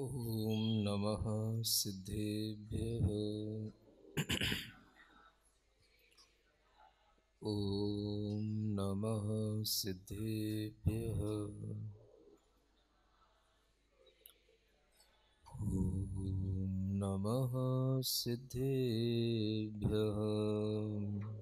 ओम नमः सिद्धेभ्यः ॐ नमः सिद्धेभ्यः नमः सिद्धेभ्य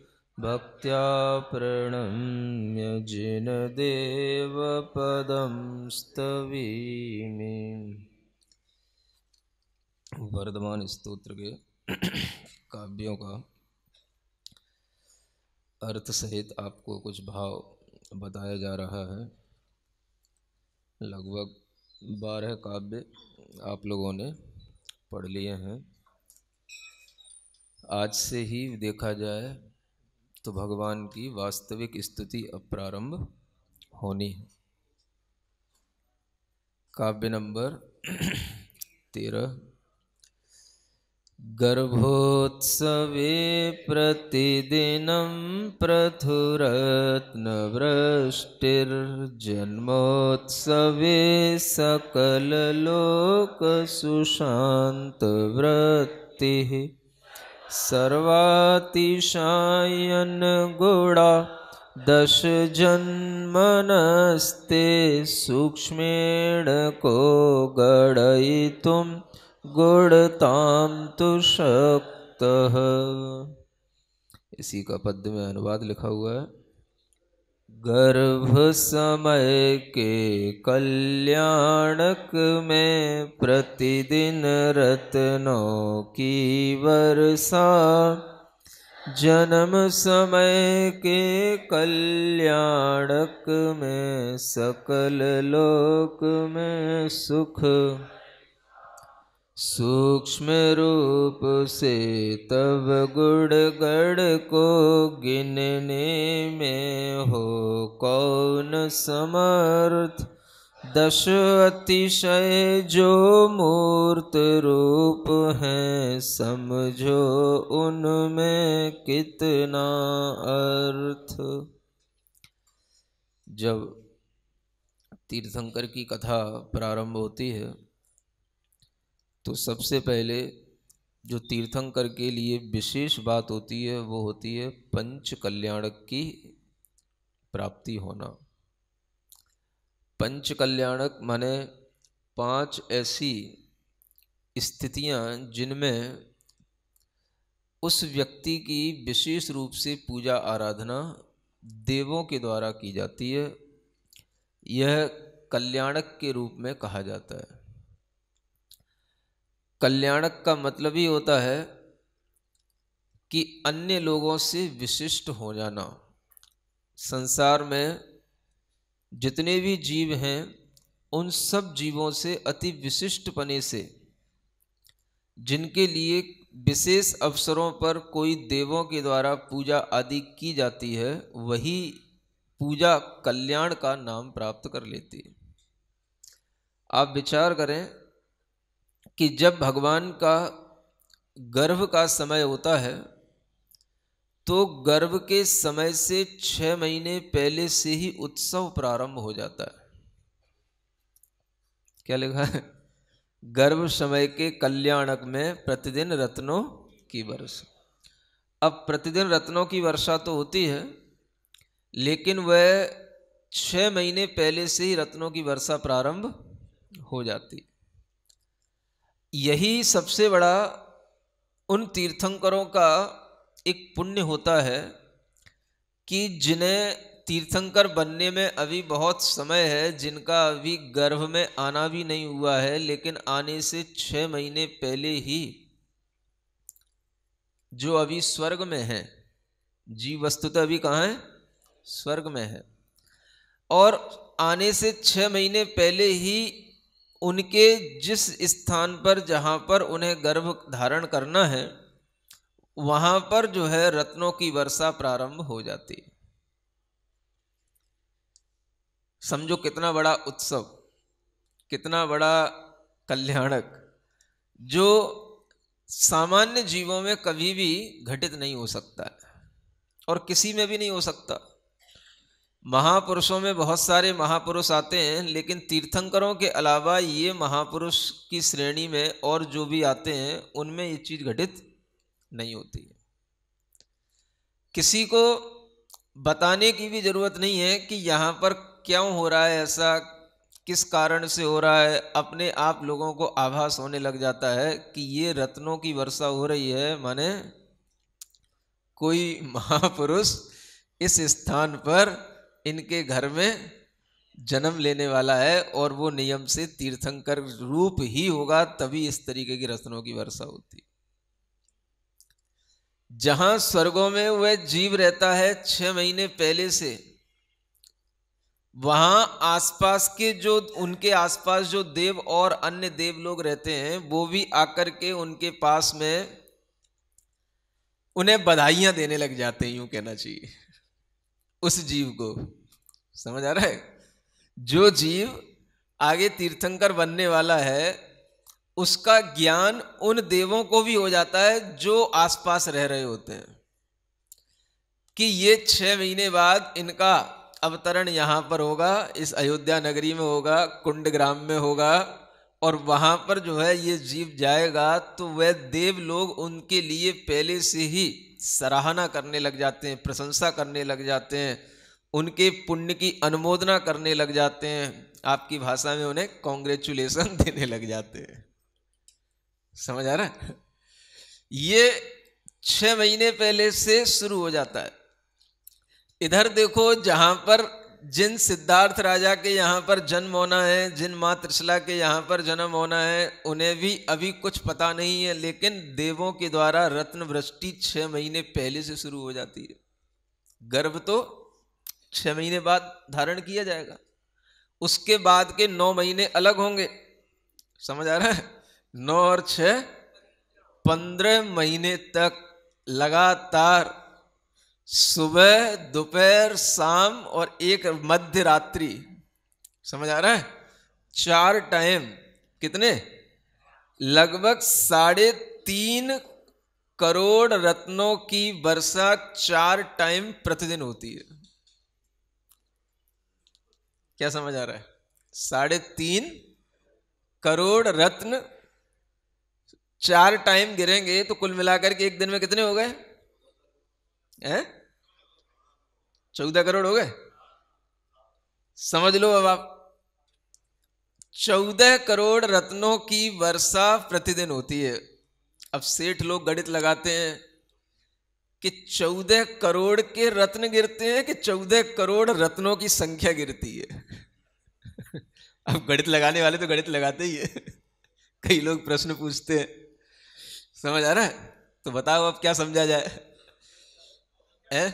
भक्त्या प्रणम्य जिनदेवपदं स्तवीमि वर्धमान स्तोत्र के काव्यों का अर्थ सहित आपको कुछ भाव बताया जा रहा है लगभग बारह काव्य आप लोगों ने पढ़ लिए हैं आज से ही देखा जाए तो भगवान की वास्तविक स्तुति अब प्रारंभ होनी है काव्य नंबर तेरह गर्भोत्सवे लोक सुशांत वृत्ति सर्वातिशायन गुड़ा दश जन्मनस्ते सूक्ष्मेण को गणयितुं गुणतां तु शक्तः इसी का पद्य में अनुवाद लिखा हुआ है गर्भ समय के कल्याणक में प्रतिदिन रत्नों की वर्षा जन्म समय के कल्याणक में सकल लोक में सुख सूक्ष्म रूप से तब गुड़गढ़ को गिनने में हो कौन समर्थ दश अतिशय जो मूर्त रूप हैं समझो उनमें कितना अर्थ जब तीर्थंकर की कथा प्रारंभ होती है तो सबसे पहले जो तीर्थंकर के लिए विशेष बात होती है वो होती है पंच कल्याणक की प्राप्ति होना पंच कल्याणक माने पांच ऐसी स्थितियां जिनमें उस व्यक्ति की विशेष रूप से पूजा आराधना देवों के द्वारा की जाती है यह कल्याणक के रूप में कहा जाता है कल्याणक का मतलब ही होता है कि अन्य लोगों से विशिष्ट हो जाना संसार में जितने भी जीव हैं उन सब जीवों से अति विशिष्ट पने से जिनके लिए विशेष अवसरों पर कोई देवों के द्वारा पूजा आदि की जाती है वही पूजा कल्याण का नाम प्राप्त कर लेती है आप विचार करें कि जब भगवान का गर्भ का समय होता है तो गर्भ के समय से छः महीने पहले से ही उत्सव प्रारंभ हो जाता है क्या लिखा है गर्भ समय के कल्याणक में प्रतिदिन रत्नों की वर्षा अब प्रतिदिन रत्नों की वर्षा तो होती है लेकिन वह छः महीने पहले से ही रत्नों की वर्षा प्रारंभ हो जाती यही सबसे बड़ा उन तीर्थंकरों का एक पुण्य होता है कि जिन्हें तीर्थंकर बनने में अभी बहुत समय है जिनका अभी गर्भ में आना भी नहीं हुआ है लेकिन आने से छः महीने पहले ही जो अभी स्वर्ग में है जी वस्तु तो अभी कहाँ है स्वर्ग में है और आने से छः महीने पहले ही उनके जिस स्थान पर जहाँ पर उन्हें गर्भ धारण करना है वहाँ पर जो है रत्नों की वर्षा प्रारंभ हो जाती है समझो कितना बड़ा उत्सव कितना बड़ा कल्याणक जो सामान्य जीवों में कभी भी घटित नहीं हो सकता है और किसी में भी नहीं हो सकता महापुरुषों में बहुत सारे महापुरुष आते हैं लेकिन तीर्थंकरों के अलावा ये महापुरुष की श्रेणी में और जो भी आते हैं उनमें ये चीज़ घटित नहीं होती है किसी को बताने की भी ज़रूरत नहीं है कि यहाँ पर क्यों हो रहा है ऐसा किस कारण से हो रहा है अपने आप लोगों को आभास होने लग जाता है कि ये रत्नों की वर्षा हो रही है माने कोई महापुरुष इस स्थान पर इनके घर में जन्म लेने वाला है और वो नियम से तीर्थंकर रूप ही होगा तभी इस तरीके की रत्नों की वर्षा होती जहां स्वर्गों में वह जीव रहता है छह महीने पहले से वहां आसपास के जो उनके आसपास जो देव और अन्य देव लोग रहते हैं वो भी आकर के उनके पास में उन्हें बधाइयां देने लग जाते हैं यूं कहना चाहिए उस जीव को समझ आ रहा है जो जीव आगे तीर्थंकर बनने वाला है उसका ज्ञान उन देवों को भी हो जाता है जो आसपास रह रहे होते हैं कि ये छः महीने बाद इनका अवतरण यहाँ पर होगा इस अयोध्या नगरी में होगा कुंड ग्राम में होगा और वहाँ पर जो है ये जीव जाएगा तो वह देव लोग उनके लिए पहले से ही सराहना करने लग जाते हैं प्रशंसा करने लग जाते हैं उनके पुण्य की अनुमोदना करने लग जाते हैं आपकी भाषा में उन्हें कॉन्ग्रेचुलेसन देने लग जाते हैं समझ आ रहा है ये छह महीने पहले से शुरू हो जाता है इधर देखो जहां पर जिन सिद्धार्थ राजा के यहाँ पर जन्म होना है जिन माँ त्रिशला के यहाँ पर जन्म होना है उन्हें भी अभी कुछ पता नहीं है लेकिन देवों के द्वारा रत्न वृष्टि छः महीने पहले से शुरू हो जाती है गर्भ तो छः महीने बाद धारण किया जाएगा उसके बाद के नौ महीने अलग होंगे समझ आ रहा है नौ और छः पंद्रह महीने तक लगातार सुबह दोपहर शाम और एक मध्य रात्रि समझ आ रहा है चार टाइम कितने लगभग साढ़े तीन करोड़ रत्नों की वर्षा चार टाइम प्रतिदिन होती है क्या समझ आ रहा है साढ़े तीन करोड़ रत्न चार टाइम गिरेंगे तो कुल मिलाकर के एक दिन में कितने हो गए हैं चौदह करोड़ हो गए समझ लो अब आप चौदह करोड़ रत्नों की वर्षा प्रतिदिन होती है अब सेठ लोग गणित लगाते हैं कि चौदह करोड़ के रत्न गिरते हैं कि चौदह करोड़ रत्नों की संख्या गिरती है अब गणित लगाने वाले तो गणित लगाते ही है कई लोग प्रश्न पूछते हैं समझ आ रहा है तो बताओ अब क्या समझा जाए है?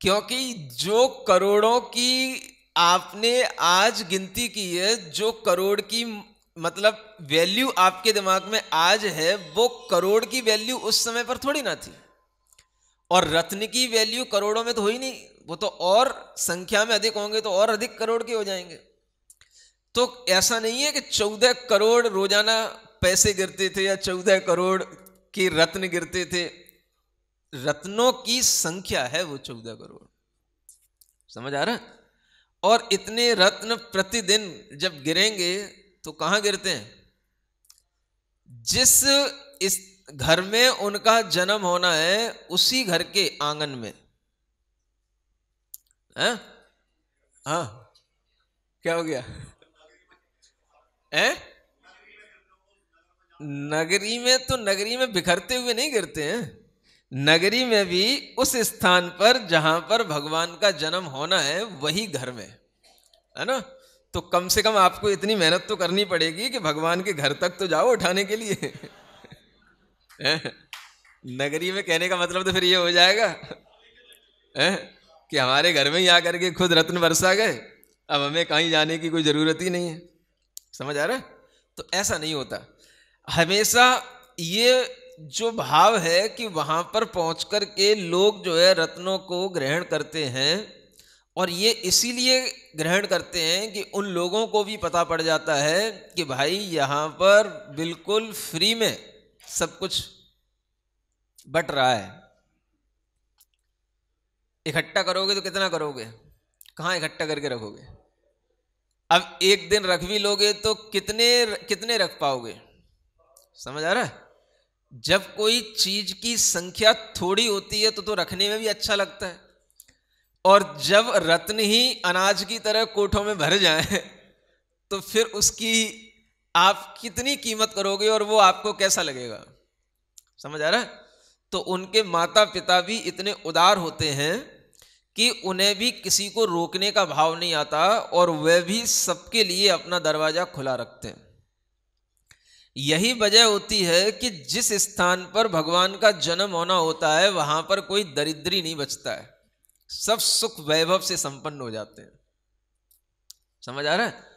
क्योंकि जो करोड़ों की आपने आज गिनती की है जो करोड़ की मतलब वैल्यू आपके दिमाग में आज है वो करोड़ की वैल्यू उस समय पर थोड़ी ना थी और रत्न की वैल्यू करोड़ों में तो हुई नहीं वो तो और संख्या में अधिक होंगे तो और अधिक करोड़ के हो जाएंगे तो ऐसा नहीं है कि चौदह करोड़ रोजाना पैसे गिरते थे या चौदह करोड़ के रत्न गिरते थे रत्नों की संख्या है वो चौदह करोड़ समझ आ रहा और इतने रत्न प्रतिदिन जब गिरेंगे तो कहां गिरते हैं जिस इस घर में उनका जन्म होना है उसी घर के आंगन में है हाँ क्या हो गया है नगरी में तो नगरी में बिखरते हुए नहीं गिरते हैं नगरी में भी उस स्थान पर जहां पर भगवान का जन्म होना है वही घर में है ना तो कम से कम आपको इतनी मेहनत तो करनी पड़ेगी कि भगवान के घर तक तो जाओ उठाने के लिए नगरी में कहने का मतलब तो फिर ये हो जाएगा कि हमारे घर में ही आकर के खुद रत्न बरसा गए अब हमें कहीं जाने की कोई ज़रूरत ही नहीं है समझ आ रहा है तो ऐसा नहीं होता हमेशा ये जो भाव है कि वहाँ पर पहुँच करके के लोग जो है रत्नों को ग्रहण करते हैं और ये इसीलिए ग्रहण करते हैं कि उन लोगों को भी पता पड़ जाता है कि भाई यहाँ पर बिल्कुल फ्री में सब कुछ बट रहा है इकट्ठा करोगे तो कितना करोगे कहाँ इकट्ठा करके रखोगे अब एक दिन रख भी लोगे तो कितने कितने रख पाओगे समझ आ रहा है जब कोई चीज की संख्या थोड़ी होती है तो तो रखने में भी अच्छा लगता है और जब रत्न ही अनाज की तरह कोठों में भर जाए तो फिर उसकी आप कितनी कीमत करोगे और वो आपको कैसा लगेगा समझ आ रहा है तो उनके माता पिता भी इतने उदार होते हैं कि उन्हें भी किसी को रोकने का भाव नहीं आता और वह भी सबके लिए अपना दरवाज़ा खुला रखते हैं यही वजह होती है कि जिस स्थान पर भगवान का जन्म होना होता है वहां पर कोई दरिद्री नहीं बचता है सब सुख वैभव से संपन्न हो जाते हैं समझ आ रहा है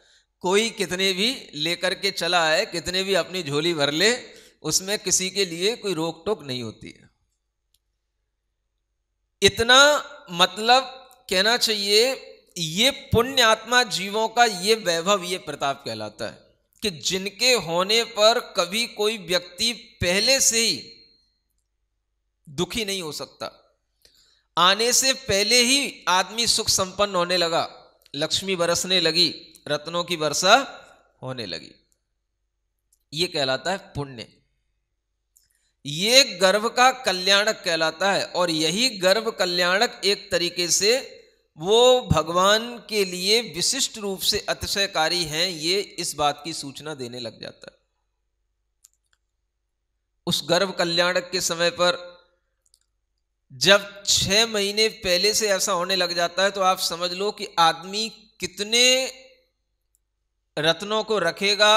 कोई कितने भी लेकर के चला है कितने भी अपनी झोली भर ले उसमें किसी के लिए कोई रोक टोक नहीं होती है इतना मतलब कहना चाहिए ये पुण्य आत्मा जीवों का ये वैभव ये प्रताप कहलाता है कि जिनके होने पर कभी कोई व्यक्ति पहले से ही दुखी नहीं हो सकता आने से पहले ही आदमी सुख संपन्न होने लगा लक्ष्मी बरसने लगी रत्नों की वर्षा होने लगी ये कहलाता है पुण्य ये गर्भ का कल्याणक कहलाता है और यही गर्भ कल्याणक एक तरीके से वो भगवान के लिए विशिष्ट रूप से अतिशयकारी हैं ये इस बात की सूचना देने लग जाता है उस गर्भ कल्याणक के समय पर जब छह महीने पहले से ऐसा होने लग जाता है तो आप समझ लो कि आदमी कितने रत्नों को रखेगा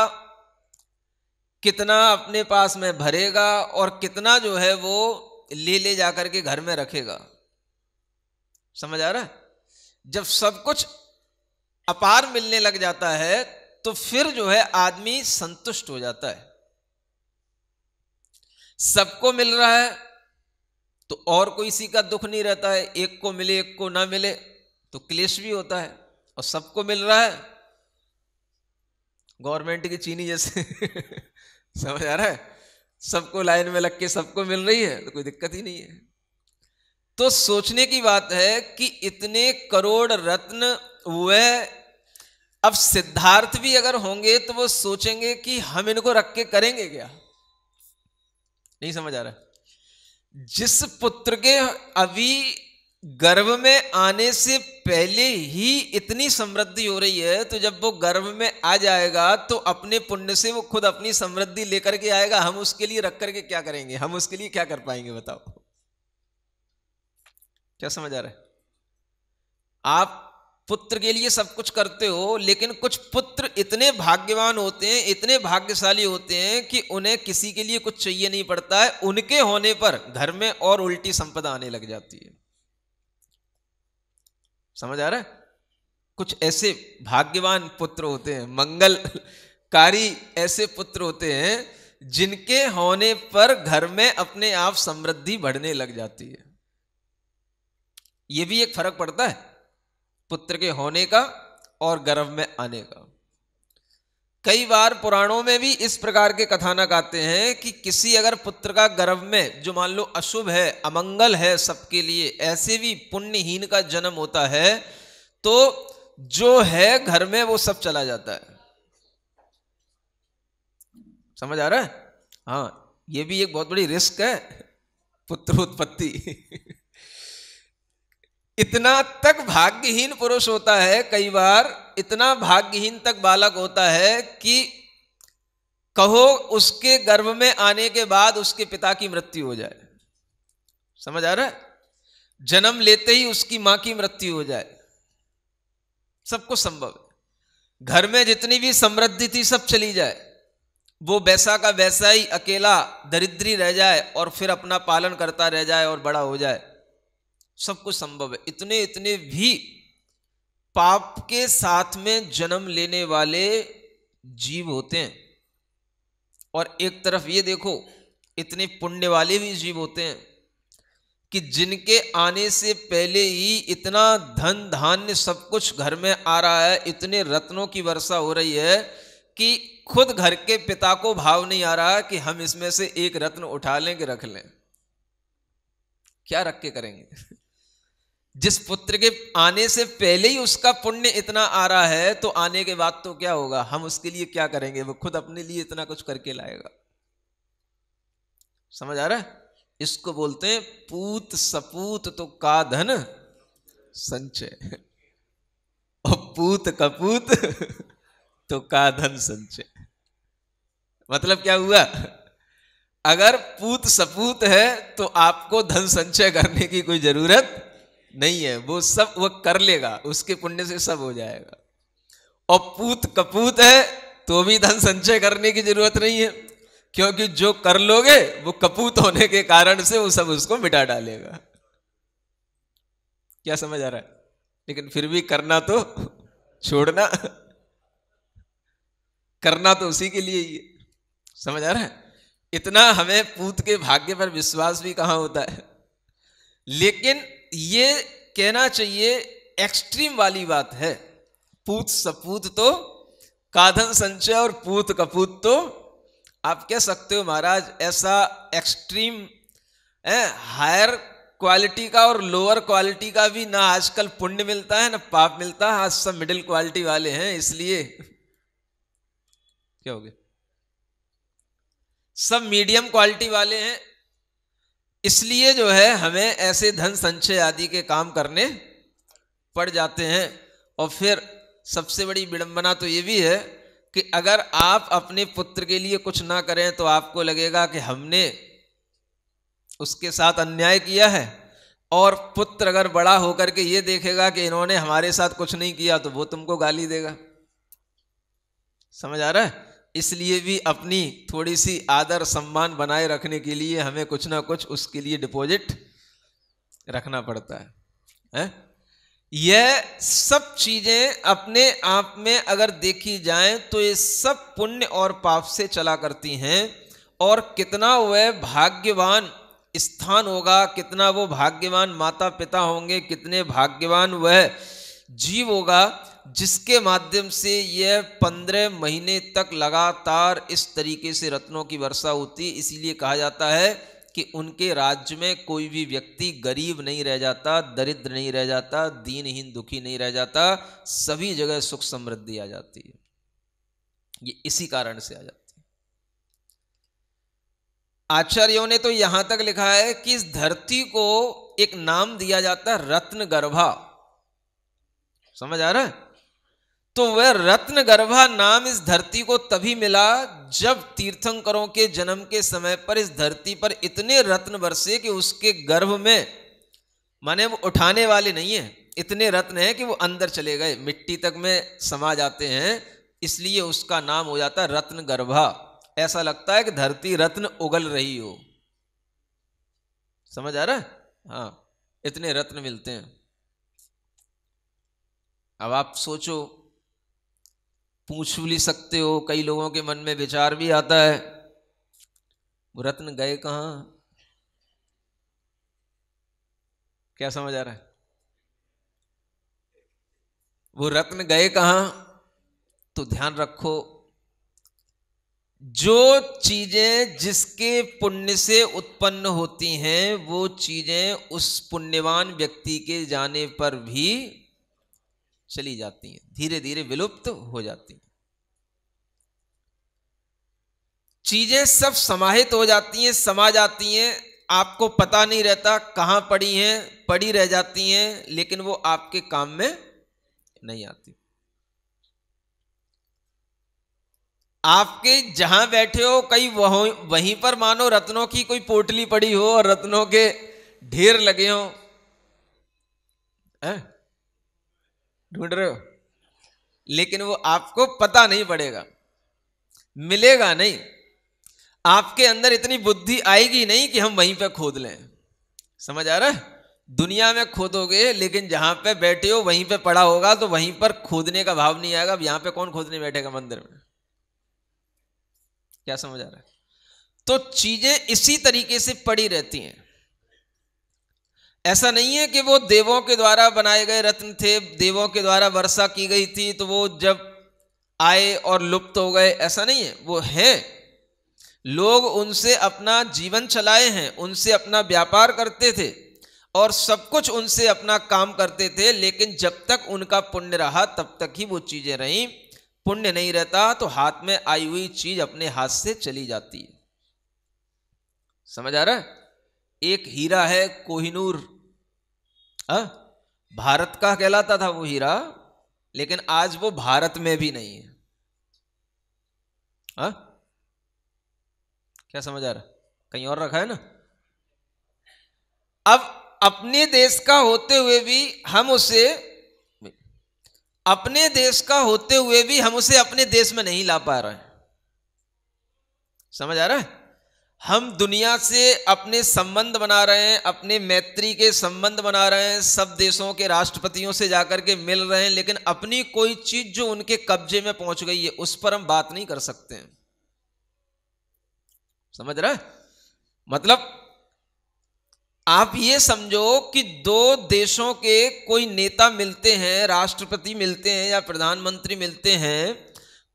कितना अपने पास में भरेगा और कितना जो है वो ले ले जाकर के घर में रखेगा समझ आ रहा है जब सब कुछ अपार मिलने लग जाता है तो फिर जो है आदमी संतुष्ट हो जाता है सबको मिल रहा है तो और कोई इसी का दुख नहीं रहता है एक को मिले एक को ना मिले तो क्लेश भी होता है और सबको मिल रहा है गवर्नमेंट की चीनी जैसे समझ आ रहा है सबको लाइन में लग के सबको मिल रही है तो कोई दिक्कत ही नहीं है तो सोचने की बात है कि इतने करोड़ रत्न वह अब सिद्धार्थ भी अगर होंगे तो वो सोचेंगे कि हम इनको रख के करेंगे क्या नहीं समझ आ रहा जिस पुत्र के अभी गर्भ में आने से पहले ही इतनी समृद्धि हो रही है तो जब वो गर्भ में आ जाएगा तो अपने पुण्य से वो खुद अपनी समृद्धि लेकर के आएगा हम उसके लिए रख करके क्या करेंगे हम उसके लिए क्या कर पाएंगे बताओ क्या समझ आ रहा है आप पुत्र के लिए सब कुछ करते हो लेकिन कुछ पुत्र इतने भाग्यवान होते हैं इतने भाग्यशाली होते हैं कि उन्हें किसी के लिए कुछ चाहिए नहीं पड़ता है उनके होने पर घर में और उल्टी संपदा आने लग जाती है समझ आ रहा है कुछ ऐसे भाग्यवान पुत्र होते हैं मंगलकारी ऐसे पुत्र होते हैं जिनके होने पर घर में अपने आप समृद्धि बढ़ने लग जाती है यह भी एक फर्क पड़ता है पुत्र के होने का और गर्भ में आने का कई बार पुराणों में भी इस प्रकार के कथानक आते हैं कि किसी अगर पुत्र का गर्भ में जो मान लो अशुभ है अमंगल है सबके लिए ऐसे भी पुण्यहीन का जन्म होता है तो जो है घर में वो सब चला जाता है समझ आ रहा है हाँ ये भी एक बहुत बड़ी रिस्क है पुत्र उत्पत्ति इतना तक भाग्यहीन पुरुष होता है कई बार इतना भाग्यहीन तक बालक होता है कि कहो उसके गर्भ में आने के बाद उसके पिता की मृत्यु हो जाए समझ आ रहा है जन्म लेते ही उसकी मां की मृत्यु हो जाए सब कुछ संभव है घर में जितनी भी समृद्धि थी सब चली जाए वो वैसा का वैसा ही अकेला दरिद्री रह जाए और फिर अपना पालन करता रह जाए और बड़ा हो जाए सब कुछ संभव है इतने इतने भी पाप के साथ में जन्म लेने वाले जीव होते हैं और एक तरफ ये देखो इतने पुण्य वाले भी जीव होते हैं कि जिनके आने से पहले ही इतना धन धान्य सब कुछ घर में आ रहा है इतने रत्नों की वर्षा हो रही है कि खुद घर के पिता को भाव नहीं आ रहा कि हम इसमें से एक रत्न उठा लें कि रख लें क्या रख के करेंगे जिस पुत्र के आने से पहले ही उसका पुण्य इतना आ रहा है तो आने के बाद तो क्या होगा हम उसके लिए क्या करेंगे वो खुद अपने लिए इतना कुछ करके लाएगा समझ आ रहा है इसको बोलते हैं पूत सपूत तो का धन संचय और पूत कपूत तो का धन संचय मतलब क्या हुआ अगर पूत सपूत है तो आपको धन संचय करने की कोई जरूरत नहीं है वो सब वो कर लेगा उसके पुण्य से सब हो जाएगा और पूत कपूत है तो भी धन संचय करने की जरूरत नहीं है क्योंकि जो कर लोगे वो कपूत होने के कारण से वो सब उसको मिटा डालेगा क्या समझ आ रहा है लेकिन फिर भी करना तो छोड़ना करना तो उसी के लिए ही है समझ आ रहा है इतना हमें पूत के भाग्य पर विश्वास भी कहां होता है लेकिन ये कहना चाहिए एक्सट्रीम वाली बात है पूत सपूत तो काधन संचय और पूत कपूत तो आप कह सकते हो महाराज ऐसा एक्सट्रीम हायर क्वालिटी का और लोअर क्वालिटी का भी ना आजकल पुण्य मिलता है ना पाप मिलता है आज सब मिडिल क्वालिटी वाले हैं इसलिए क्या हो गया सब मीडियम क्वालिटी वाले हैं इसलिए जो है हमें ऐसे धन संचय आदि के काम करने पड़ जाते हैं और फिर सबसे बड़ी विडंबना तो ये भी है कि अगर आप अपने पुत्र के लिए कुछ ना करें तो आपको लगेगा कि हमने उसके साथ अन्याय किया है और पुत्र अगर बड़ा होकर के ये देखेगा कि इन्होंने हमारे साथ कुछ नहीं किया तो वो तुमको गाली देगा समझ आ रहा है इसलिए भी अपनी थोड़ी सी आदर सम्मान बनाए रखने के लिए हमें कुछ ना कुछ उसके लिए डिपॉजिट रखना पड़ता है, है? यह सब चीजें अपने आप में अगर देखी जाएं तो ये सब पुण्य और पाप से चला करती हैं और कितना वह भाग्यवान स्थान होगा कितना वो भाग्यवान माता पिता होंगे कितने भाग्यवान वह जीव होगा जिसके माध्यम से यह पंद्रह महीने तक लगातार इस तरीके से रत्नों की वर्षा होती इसीलिए कहा जाता है कि उनके राज्य में कोई भी व्यक्ति गरीब नहीं रह जाता दरिद्र नहीं रह जाता दीनहीन दुखी नहीं रह जाता सभी जगह सुख समृद्धि आ जाती है ये इसी कारण से आ जाती है आचार्यों ने तो यहां तक लिखा है कि इस धरती को एक नाम दिया जाता है रत्न गर्भा समझ आ रहा है तो वह रत्न गर्भा नाम इस धरती को तभी मिला जब तीर्थंकरों के जन्म के समय पर इस धरती पर इतने रत्न बरसे कि उसके गर्भ में माने वो उठाने वाले नहीं है इतने रत्न है कि वो अंदर चले गए मिट्टी तक में समा जाते हैं इसलिए उसका नाम हो जाता है रत्न गर्भा ऐसा लगता है कि धरती रत्न उगल रही हो समझ आ रहा है हाँ इतने रत्न मिलते हैं अब आप सोचो पूछ भी सकते हो कई लोगों के मन में विचार भी आता है रत्न गए कहाँ क्या समझ आ रहा है वो रत्न गए कहाँ तो ध्यान रखो जो चीजें जिसके पुण्य से उत्पन्न होती हैं वो चीजें उस पुण्यवान व्यक्ति के जाने पर भी चली जाती हैं धीरे धीरे विलुप्त हो जाती हैं चीजें सब समाहित हो जाती हैं समा जाती हैं आपको पता नहीं रहता कहां पड़ी हैं पड़ी रह जाती हैं लेकिन वो आपके काम में नहीं आती आपके जहां बैठे हो कई वहीं पर मानो रत्नों की कोई पोटली पड़ी हो और रत्नों के ढेर लगे हो ढूंढ रहे हो लेकिन वो आपको पता नहीं पड़ेगा मिलेगा नहीं आपके अंदर इतनी बुद्धि आएगी नहीं कि हम वहीं पे खोद लें समझ आ रहा है दुनिया में खोदोगे लेकिन जहां पे बैठे हो वहीं पे पड़ा होगा तो वहीं पर खोदने का भाव नहीं आएगा अब यहां पे कौन खोदने बैठेगा मंदिर में क्या समझ आ रहा है तो चीजें इसी तरीके से पड़ी रहती हैं ऐसा नहीं है कि वो देवों के द्वारा बनाए गए रत्न थे देवों के द्वारा वर्षा की गई थी तो वो जब आए और लुप्त हो गए ऐसा नहीं है वो हैं लोग उनसे अपना जीवन चलाए हैं उनसे अपना व्यापार करते थे और सब कुछ उनसे अपना काम करते थे लेकिन जब तक उनका पुण्य रहा तब तक ही वो चीज़ें रहीं पुण्य नहीं रहता तो हाथ में आई हुई चीज़ अपने हाथ से चली जाती है समझ आ रहा है एक हीरा है कोहिनूर आ? भारत का कहलाता था वो हीरा लेकिन आज वो भारत में भी नहीं है आ? क्या समझ आ रहा कहीं और रखा है ना अब अपने देश का होते हुए भी हम उसे अपने देश का होते हुए भी हम उसे अपने देश में नहीं ला पा रहे समझ आ रहा है हम दुनिया से अपने संबंध बना रहे हैं अपने मैत्री के संबंध बना रहे हैं सब देशों के राष्ट्रपतियों से जाकर के मिल रहे हैं लेकिन अपनी कोई चीज जो उनके कब्जे में पहुंच गई है उस पर हम बात नहीं कर सकते हैं समझ रहे मतलब आप ये समझो कि दो देशों के कोई नेता मिलते हैं राष्ट्रपति मिलते हैं या प्रधानमंत्री मिलते हैं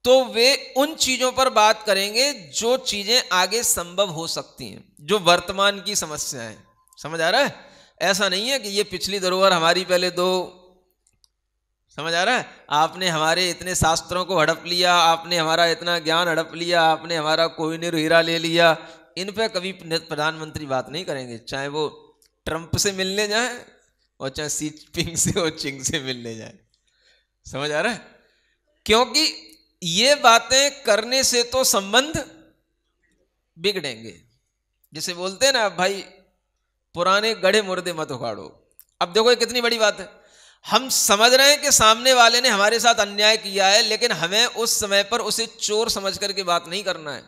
तो वे उन चीजों पर बात करेंगे जो चीजें आगे संभव हो सकती हैं जो वर्तमान की है समझ आ रहा है ऐसा नहीं है कि ये पिछली धरोहर हमारी पहले दो समझ आ रहा है आपने हमारे इतने शास्त्रों को हड़प लिया आपने हमारा इतना ज्ञान हड़प लिया आपने हमारा कोई निर हीरा ले लिया इन पर कभी प्रधानमंत्री बात नहीं करेंगे चाहे वो ट्रंप से मिलने जाए और चाहे सी पिंग से और चिंग से मिलने जाए समझ आ रहा है क्योंकि ये बातें करने से तो संबंध बिगड़ेंगे जैसे बोलते हैं ना भाई पुराने गढ़े मुर्दे मत उखाड़ो अब देखो ये कितनी बड़ी बात है हम समझ रहे हैं कि सामने वाले ने हमारे साथ अन्याय किया है लेकिन हमें उस समय पर उसे चोर समझ करके बात नहीं करना है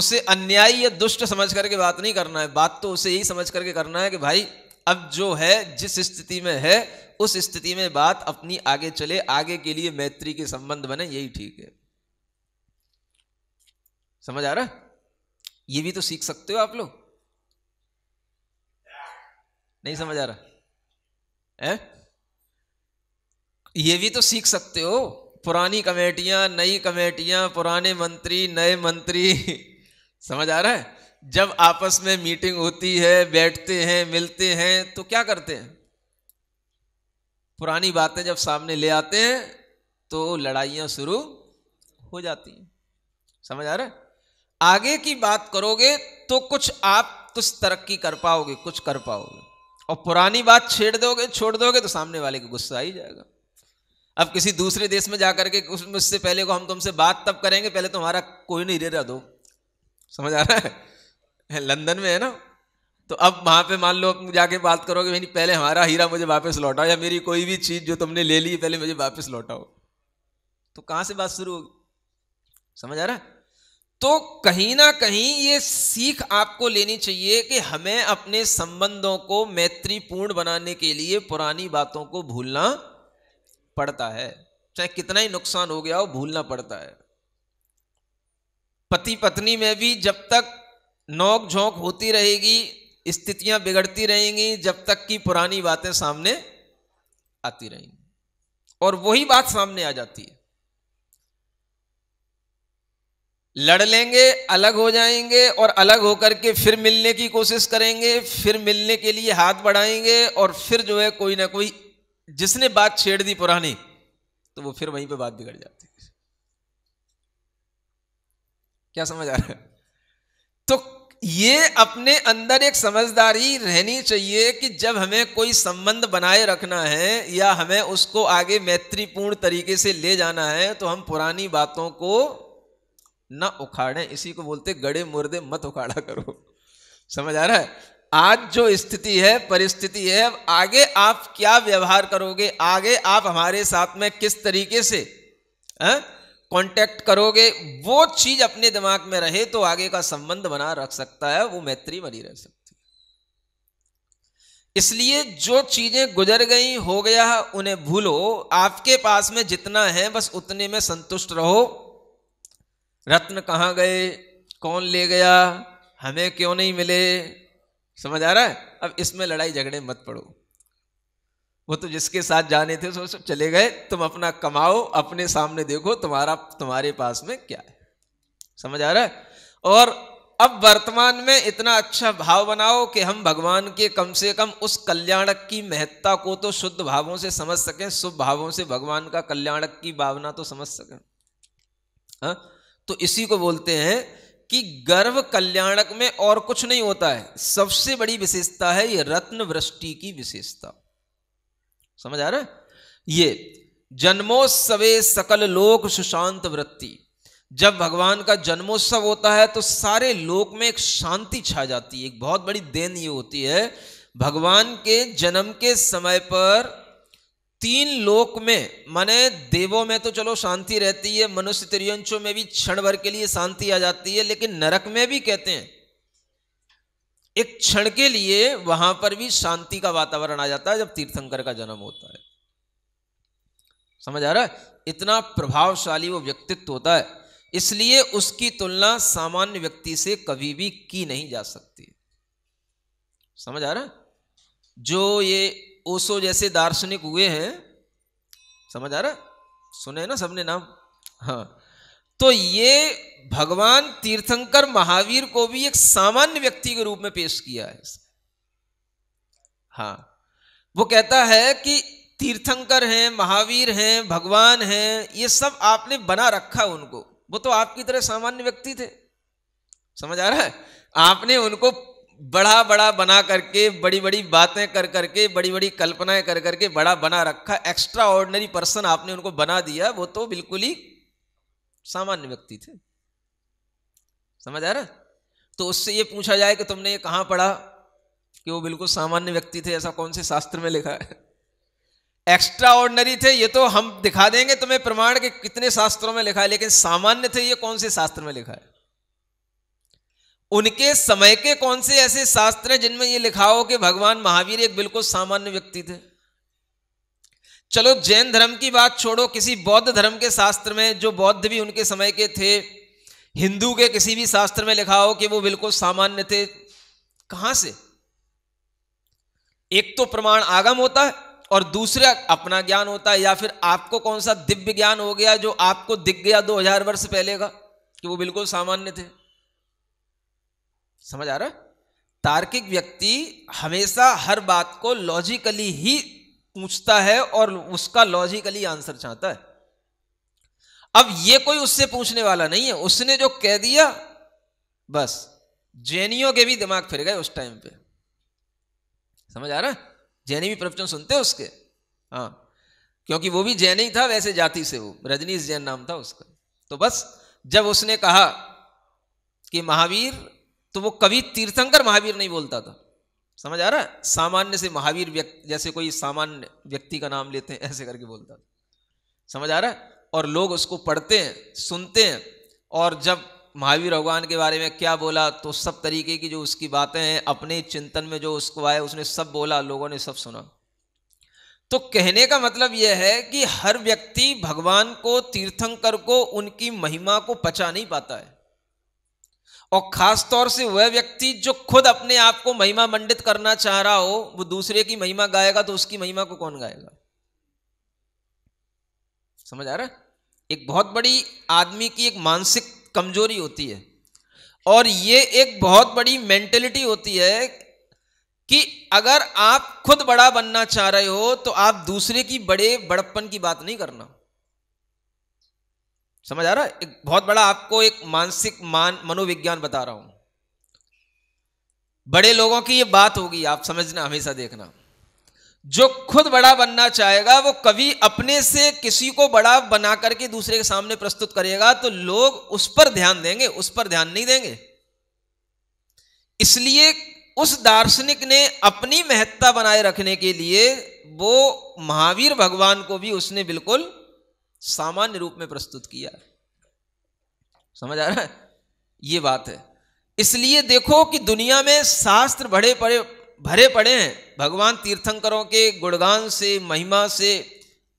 उसे अन्यायी या दुष्ट समझ करके बात नहीं करना है बात तो उसे यही समझ करके करना है कि भाई अब जो है जिस स्थिति में है उस स्थिति में बात अपनी आगे चले आगे के लिए मैत्री के संबंध बने यही ठीक है समझ आ रहा ये भी तो सीख सकते हो आप लोग नहीं समझ आ रहा है ये भी तो सीख सकते हो पुरानी कमेटियां नई कमेटियां पुराने मंत्री नए मंत्री समझ आ रहा है जब आपस में मीटिंग होती है बैठते हैं मिलते हैं तो क्या करते हैं पुरानी बातें जब सामने ले आते हैं तो लड़ाइयां शुरू हो जाती हैं समझ आ रहा है आगे की बात करोगे तो कुछ आप कुछ तरक्की कर पाओगे कुछ कर पाओगे और पुरानी बात छेड़ दोगे छोड़ दोगे तो सामने वाले को गुस्सा आ ही जाएगा अब किसी दूसरे देश में जाकर के उससे पहले को हम तुमसे बात तब करेंगे पहले तुम्हारा कोई नहीं रेरा दो समझ आ रहा है लंदन में है ना तो अब वहां पे मान लो जाके बात करोगे भाई पहले हमारा हीरा मुझे वापस लौटाओ या मेरी कोई भी चीज जो तुमने ले ली पहले मुझे वापस लौटाओ तो कहां से बात शुरू होगी समझ आ रहा है तो कहीं ना कहीं ये सीख आपको लेनी चाहिए कि हमें अपने संबंधों को मैत्रीपूर्ण बनाने के लिए पुरानी बातों को भूलना पड़ता है चाहे कितना ही नुकसान हो गया हो भूलना पड़ता है पति पत्नी में भी जब तक नोक झोंक होती रहेगी स्थितियां बिगड़ती रहेंगी जब तक कि पुरानी बातें सामने आती रहेंगी और वही बात सामने आ जाती है लड़ लेंगे अलग हो जाएंगे और अलग होकर के फिर मिलने की कोशिश करेंगे फिर मिलने के लिए हाथ बढ़ाएंगे और फिर जो है कोई ना कोई जिसने बात छेड़ दी पुरानी तो वो फिर वहीं पे बात बिगड़ जाती है क्या समझ आ रहा है तो ये अपने अंदर एक समझदारी रहनी चाहिए कि जब हमें कोई संबंध बनाए रखना है या हमें उसको आगे मैत्रीपूर्ण तरीके से ले जाना है तो हम पुरानी बातों को ना उखाड़ें इसी को बोलते गड़े मुर्दे मत उखाड़ा करो समझ आ रहा है आज जो स्थिति है परिस्थिति है अब आगे आप क्या व्यवहार करोगे आगे आप हमारे साथ में किस तरीके से है? हाँ? कांटेक्ट करोगे वो चीज अपने दिमाग में रहे तो आगे का संबंध बना रख सकता है वो मैत्री बनी रह सकती है इसलिए जो चीजें गुजर गई हो गया उन्हें भूलो आपके पास में जितना है बस उतने में संतुष्ट रहो रत्न कहां गए कौन ले गया हमें क्यों नहीं मिले समझ आ रहा है अब इसमें लड़ाई झगड़े मत पड़ो वो तो जिसके साथ जाने थे सो सब चले गए तुम अपना कमाओ अपने सामने देखो तुम्हारा तुम्हारे पास में क्या है समझ आ रहा है और अब वर्तमान में इतना अच्छा भाव बनाओ कि हम भगवान के कम से कम उस कल्याणक की महत्ता को तो शुद्ध भावों से समझ सकें शुभ भावों से भगवान का कल्याणक की भावना तो समझ सकें हा? तो इसी को बोलते हैं कि गर्व कल्याणक में और कुछ नहीं होता है सबसे बड़ी विशेषता है ये रत्न वृष्टि की विशेषता समझ आ रहा है ये जन्मोत्सवे सकल लोक सुशांत वृत्ति जब भगवान का जन्मोत्सव होता है तो सारे लोक में एक शांति छा जाती है एक बहुत बड़ी देन ये होती है भगवान के जन्म के समय पर तीन लोक में माने देवों में तो चलो शांति रहती है मनुष्य त्रियंशों में भी क्षण भर के लिए शांति आ जाती है लेकिन नरक में भी कहते हैं एक क्षण के लिए वहां पर भी शांति का वातावरण आ जाता है जब तीर्थंकर का जन्म होता है समझ आ रहा है इतना प्रभावशाली वो व्यक्तित्व होता है इसलिए उसकी तुलना सामान्य व्यक्ति से कभी भी की नहीं जा सकती समझ आ रहा है जो ये ओसो जैसे दार्शनिक हुए हैं समझ आ रहा सुने ना सबने नाम हाँ तो ये भगवान तीर्थंकर महावीर को भी एक सामान्य व्यक्ति के रूप में पेश किया है हाँ वो कहता है कि तीर्थंकर हैं महावीर हैं भगवान हैं ये सब आपने बना रखा उनको वो तो आपकी तरह सामान्य व्यक्ति थे समझ आ रहा है आपने उनको बड़ा बड़ा बना करके बड़ी बड़ी बातें कर करके बड़ी बड़ी कल्पनाएं कर करके बड़ा बना रखा एक्स्ट्रा ऑर्डनरी पर्सन आपने उनको बना दिया वो तो बिल्कुल ही सामान्य व्यक्ति थे समझ आ रहा तो उससे ये पूछा जाए कि तुमने ये कहाँ पढ़ा कि वो बिल्कुल सामान्य व्यक्ति थे ऐसा कौन से शास्त्र में लिखा है एक्स्ट्रा ऑर्डनरी थे ये तो हम दिखा देंगे तुम्हें प्रमाण के कितने शास्त्रों में लिखा है लेकिन सामान्य थे ये कौन से शास्त्र में लिखा है उनके समय के कौन से ऐसे शास्त्र हैं जिनमें ये लिखा हो कि भगवान महावीर एक बिल्कुल सामान्य व्यक्ति थे चलो जैन धर्म की बात छोड़ो किसी बौद्ध धर्म के शास्त्र में जो बौद्ध भी उनके समय के थे हिंदू के किसी भी शास्त्र में लिखा हो कि वो बिल्कुल सामान्य थे कहां से एक तो प्रमाण आगम होता है और दूसरा अपना ज्ञान होता है या फिर आपको कौन सा दिव्य ज्ञान हो गया जो आपको दिख गया दो हजार वर्ष पहले का कि वो बिल्कुल सामान्य थे समझ आ रहा तार्किक व्यक्ति हमेशा हर बात को लॉजिकली ही पूछता है और उसका लॉजिकली आंसर चाहता है अब ये कोई उससे पूछने वाला नहीं है उसने जो कह दिया बस जैनियों के भी दिमाग फिर गए उस टाइम पे समझ आ रहा है जैनी भी प्रवचन सुनते उसके हाँ क्योंकि वो भी जैन ही था वैसे जाति से वो रजनीश जैन नाम था उसका तो बस जब उसने कहा कि महावीर तो वो कभी तीर्थंकर महावीर नहीं बोलता था समझ आ रहा है सामान्य से महावीर व्यक्ति जैसे कोई सामान्य व्यक्ति का नाम लेते हैं ऐसे करके बोलता था समझ आ रहा है और लोग उसको पढ़ते हैं सुनते हैं और जब महावीर भगवान के बारे में क्या बोला तो सब तरीके की जो उसकी बातें हैं अपने चिंतन में जो उसको आए उसने सब बोला लोगों ने सब सुना तो कहने का मतलब यह है कि हर व्यक्ति भगवान को तीर्थंकर को उनकी महिमा को पचा नहीं पाता है और खास तौर से वह व्यक्ति जो खुद अपने आप को महिमा मंडित करना चाह रहा हो वो दूसरे की महिमा गाएगा तो उसकी महिमा को कौन गाएगा समझ आ रहा एक बहुत बड़ी आदमी की एक मानसिक कमजोरी होती है और ये एक बहुत बड़ी मेंटेलिटी होती है कि अगर आप खुद बड़ा बनना चाह रहे हो तो आप दूसरे की बड़े बड़प्पन की बात नहीं करना समझ आ रहा है एक बहुत बड़ा आपको एक मानसिक मान मनोविज्ञान बता रहा हूं बड़े लोगों की ये बात होगी आप समझना हमेशा देखना जो खुद बड़ा बनना चाहेगा वो कभी अपने से किसी को बड़ा बना करके दूसरे के सामने प्रस्तुत करेगा तो लोग उस पर ध्यान देंगे उस पर ध्यान नहीं देंगे इसलिए उस दार्शनिक ने अपनी महत्ता बनाए रखने के लिए वो महावीर भगवान को भी उसने बिल्कुल सामान्य रूप में प्रस्तुत किया समझ आ रहा है ये बात है इसलिए देखो कि दुनिया में शास्त्र भरे पड़े भरे पड़े हैं भगवान तीर्थंकरों के गुणगान से महिमा से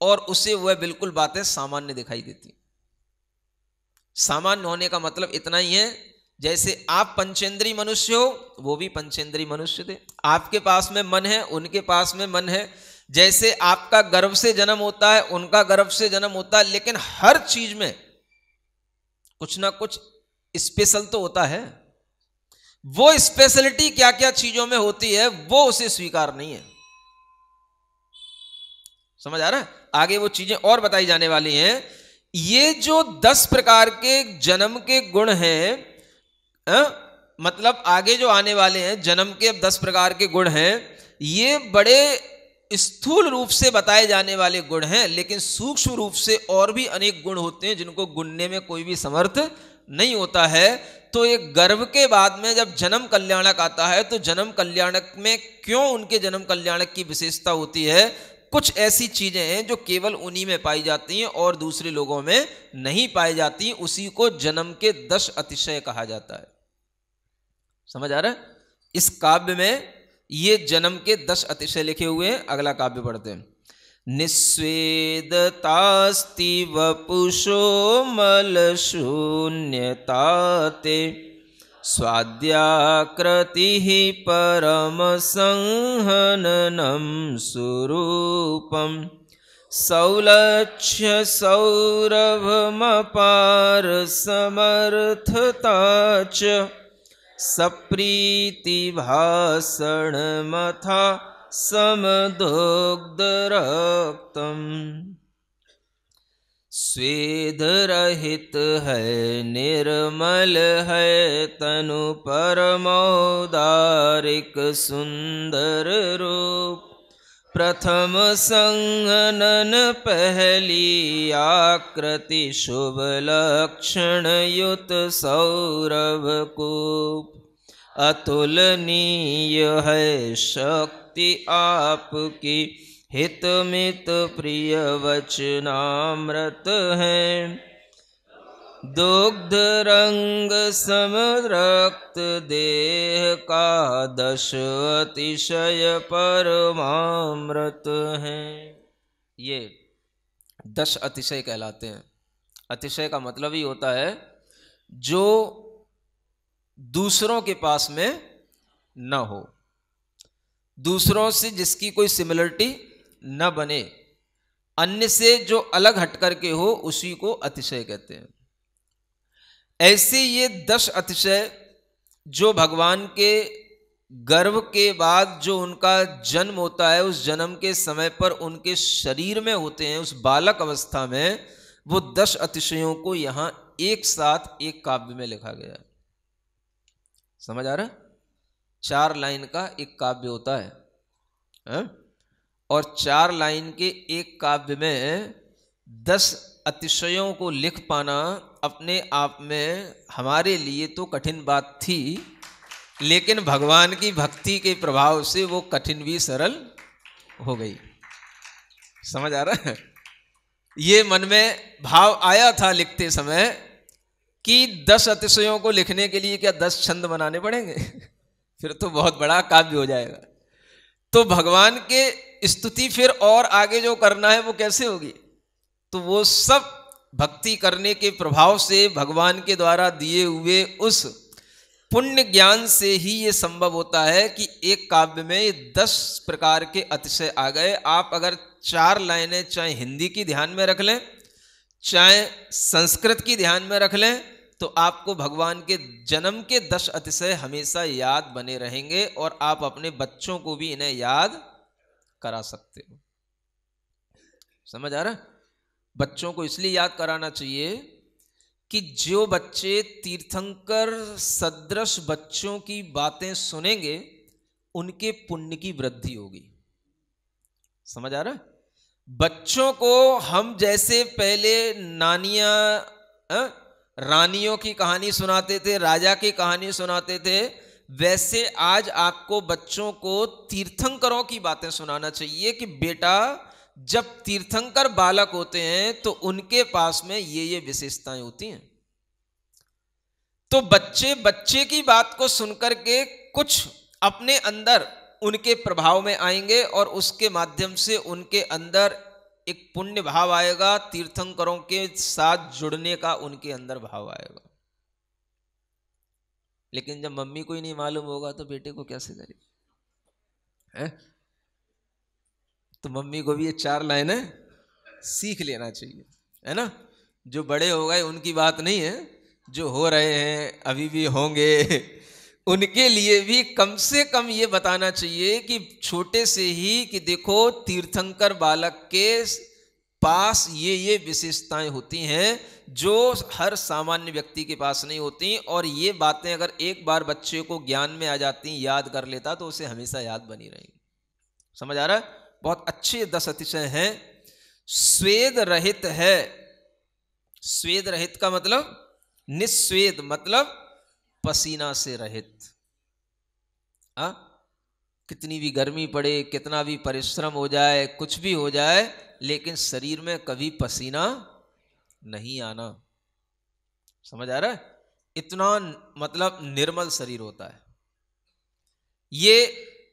और उसे वह बिल्कुल बातें सामान्य दिखाई देती सामान्य होने का मतलब इतना ही है जैसे आप पंचेंद्री मनुष्य हो वो भी पंचेंद्री मनुष्य थे आपके पास में मन है उनके पास में मन है जैसे आपका गर्भ से जन्म होता है उनका गर्भ से जन्म होता है लेकिन हर चीज में कुछ ना कुछ स्पेशल तो होता है वो स्पेशलिटी क्या क्या चीजों में होती है वो उसे स्वीकार नहीं है समझ आ रहा है आगे वो चीजें और बताई जाने वाली हैं ये जो दस प्रकार के जन्म के गुण हैं मतलब आगे जो आने वाले हैं जन्म के अब दस प्रकार के गुण हैं ये बड़े स्थूल रूप से बताए जाने वाले गुण हैं लेकिन सूक्ष्म रूप से और भी अनेक गुण होते हैं जिनको गुणने में कोई भी समर्थ नहीं होता है तो एक गर्भ के बाद में जब जन्म कल्याणक आता है तो जन्म कल्याणक में क्यों उनके जन्म कल्याणक की विशेषता होती है कुछ ऐसी चीज़ें हैं जो केवल उन्हीं में पाई जाती हैं और दूसरे लोगों में नहीं पाई जाती उसी को जन्म के दश अतिशय कहा जाता है समझ आ रहा है इस काव्य में ये जन्म के दस अतिशय लिखे हुए हैं अगला काव्य पढ़ते हैं निस्वेदतास्ति वपुषो संहननम स्वरूपम सौलक्ष्य सुरूपं सौलक्ष्यसौरभमपारसमर्थता च सप्रीतिभाषणमथा समदुग्ध स्वेध स्वेदरहित है निर्मल है सुन्दर रूप प्रथम संगनन पहली आकृति शुभ लक्षण युत सौरभ कूप अतुलनीय है शक्ति आपकी हितमित प्रिय वचनामृत है दुग्ध रंग समरक्त देह का दश अतिशय परमामृत है ये दश अतिशय कहलाते हैं अतिशय का मतलब ही होता है जो दूसरों के पास में न हो दूसरों से जिसकी कोई सिमिलरिटी न बने अन्य से जो अलग हट करके हो उसी को अतिशय कहते हैं ऐसे ये दस अतिशय जो भगवान के गर्भ के बाद जो उनका जन्म होता है उस जन्म के समय पर उनके शरीर में होते हैं उस बालक अवस्था में वो दस अतिशयों को यहां एक साथ एक काव्य में लिखा गया समझ आ रहा है चार लाइन का एक काव्य होता है, है? हाँ? और चार लाइन के एक काव्य में दस अतिशयों को लिख पाना अपने आप में हमारे लिए तो कठिन बात थी लेकिन भगवान की भक्ति के प्रभाव से वो कठिन भी सरल हो गई समझ आ रहा है ये मन में भाव आया था लिखते समय कि दस अतिशयों को लिखने के लिए क्या दस छंद बनाने पड़ेंगे फिर तो बहुत बड़ा काव्य हो जाएगा तो भगवान के स्तुति फिर और आगे जो करना है वो कैसे होगी तो वो सब भक्ति करने के प्रभाव से भगवान के द्वारा दिए हुए उस पुण्य ज्ञान से ही ये संभव होता है कि एक काव्य में दस प्रकार के अतिशय आ गए आप अगर चार लाइनें चाहे हिंदी की ध्यान में रख लें चाहे संस्कृत की ध्यान में रख लें तो आपको भगवान के जन्म के दस अतिशय हमेशा याद बने रहेंगे और आप अपने बच्चों को भी इन्हें याद करा सकते हो समझ आ रहा है बच्चों को इसलिए याद कराना चाहिए कि जो बच्चे तीर्थंकर सदृश बच्चों की बातें सुनेंगे उनके पुण्य की वृद्धि होगी समझ आ रहा है बच्चों को हम जैसे पहले नानिया रानियों की कहानी सुनाते थे राजा की कहानी सुनाते थे वैसे आज आपको बच्चों को तीर्थंकरों की बातें सुनाना चाहिए कि बेटा जब तीर्थंकर बालक होते हैं तो उनके पास में ये ये विशेषताएं होती हैं तो बच्चे बच्चे की बात को सुनकर के कुछ अपने अंदर उनके प्रभाव में आएंगे और उसके माध्यम से उनके अंदर एक पुण्य भाव आएगा तीर्थंकरों के साथ जुड़ने का उनके अंदर भाव आएगा लेकिन जब मम्मी को ही नहीं मालूम होगा तो बेटे को क्या सिखाएगी तो मम्मी को भी ये चार लाइनें सीख लेना चाहिए है ना जो बड़े हो गए उनकी बात नहीं है जो हो रहे हैं अभी भी होंगे उनके लिए भी कम से कम ये बताना चाहिए कि छोटे से ही कि देखो तीर्थंकर बालक के पास ये ये विशेषताएं होती हैं जो हर सामान्य व्यक्ति के पास नहीं होती और ये बातें अगर एक बार बच्चे को ज्ञान में आ जाती याद कर लेता तो उसे हमेशा याद बनी रहेगी समझ आ रहा है बहुत अच्छे दस अतिशय हैं स्वेद रहित है स्वेद रहित का मतलब निस्वेद मतलब पसीना से रहित आ? हाँ? कितनी भी गर्मी पड़े कितना भी परिश्रम हो जाए कुछ भी हो जाए लेकिन शरीर में कभी पसीना नहीं आना समझ आ रहा है इतना मतलब निर्मल शरीर होता है ये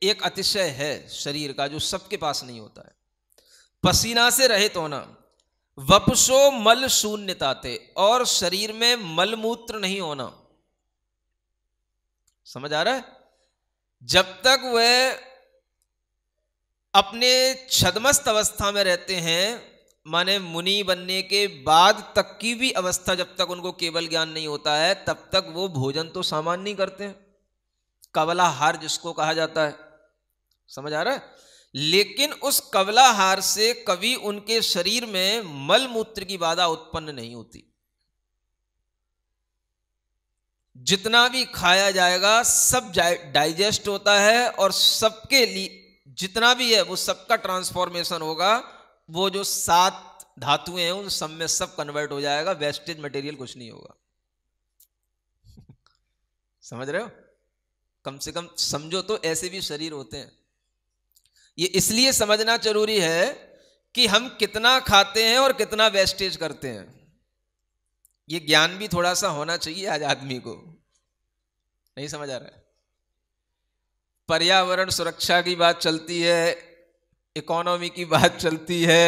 एक अतिशय है शरीर का जो सबके पास नहीं होता है पसीना से रहित होना वपसो मल शून्यताते और शरीर में मलमूत्र नहीं होना समझ आ रहा है जब तक वह अपने छदमस्त अवस्था में रहते हैं माने मुनि बनने के बाद तक की भी अवस्था जब तक उनको केवल ज्ञान नहीं होता है तब तक वो भोजन तो सामान नहीं करते कवलाहार जिसको कहा जाता है समझ आ रहा है लेकिन उस कवलाहार से कभी उनके शरीर में मल मूत्र की बाधा उत्पन्न नहीं होती जितना भी खाया जाएगा सब डाइजेस्ट होता है और सबके लिए जितना भी है वो सबका ट्रांसफॉर्मेशन होगा वो जो सात धातुएं हैं उन सब में सब कन्वर्ट हो जाएगा वेस्टेज मटेरियल कुछ नहीं होगा समझ रहे हो कम से कम समझो तो ऐसे भी शरीर होते हैं ये इसलिए समझना जरूरी है कि हम कितना खाते हैं और कितना वेस्टेज करते हैं ये ज्ञान भी थोड़ा सा होना चाहिए आज आदमी को नहीं समझ आ रहा है पर्यावरण सुरक्षा की बात चलती है इकोनॉमी की बात चलती है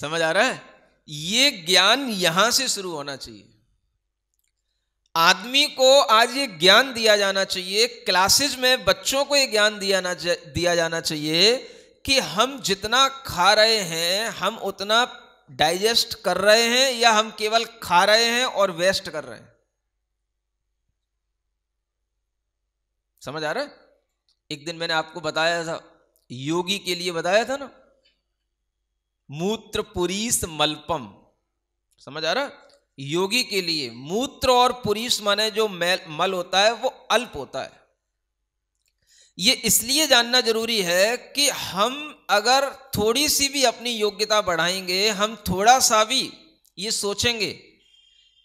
समझ आ रहा है ये ज्ञान यहां से शुरू होना चाहिए आदमी को आज ये ज्ञान दिया जाना चाहिए क्लासेज में बच्चों को ये ज्ञान दिया ना दिया जाना चाहिए कि हम जितना खा रहे हैं हम उतना डाइजेस्ट कर रहे हैं या हम केवल खा रहे हैं और वेस्ट कर रहे हैं समझ आ रहा है एक दिन मैंने आपको बताया था योगी के लिए बताया था ना मूत्र पुरीस मलपम समझ आ रहा है योगी के लिए मूत्र और पुरुष माने जो मल होता है वो अल्प होता है ये इसलिए जानना जरूरी है कि हम अगर थोड़ी सी भी अपनी योग्यता बढ़ाएंगे हम थोड़ा सा भी ये सोचेंगे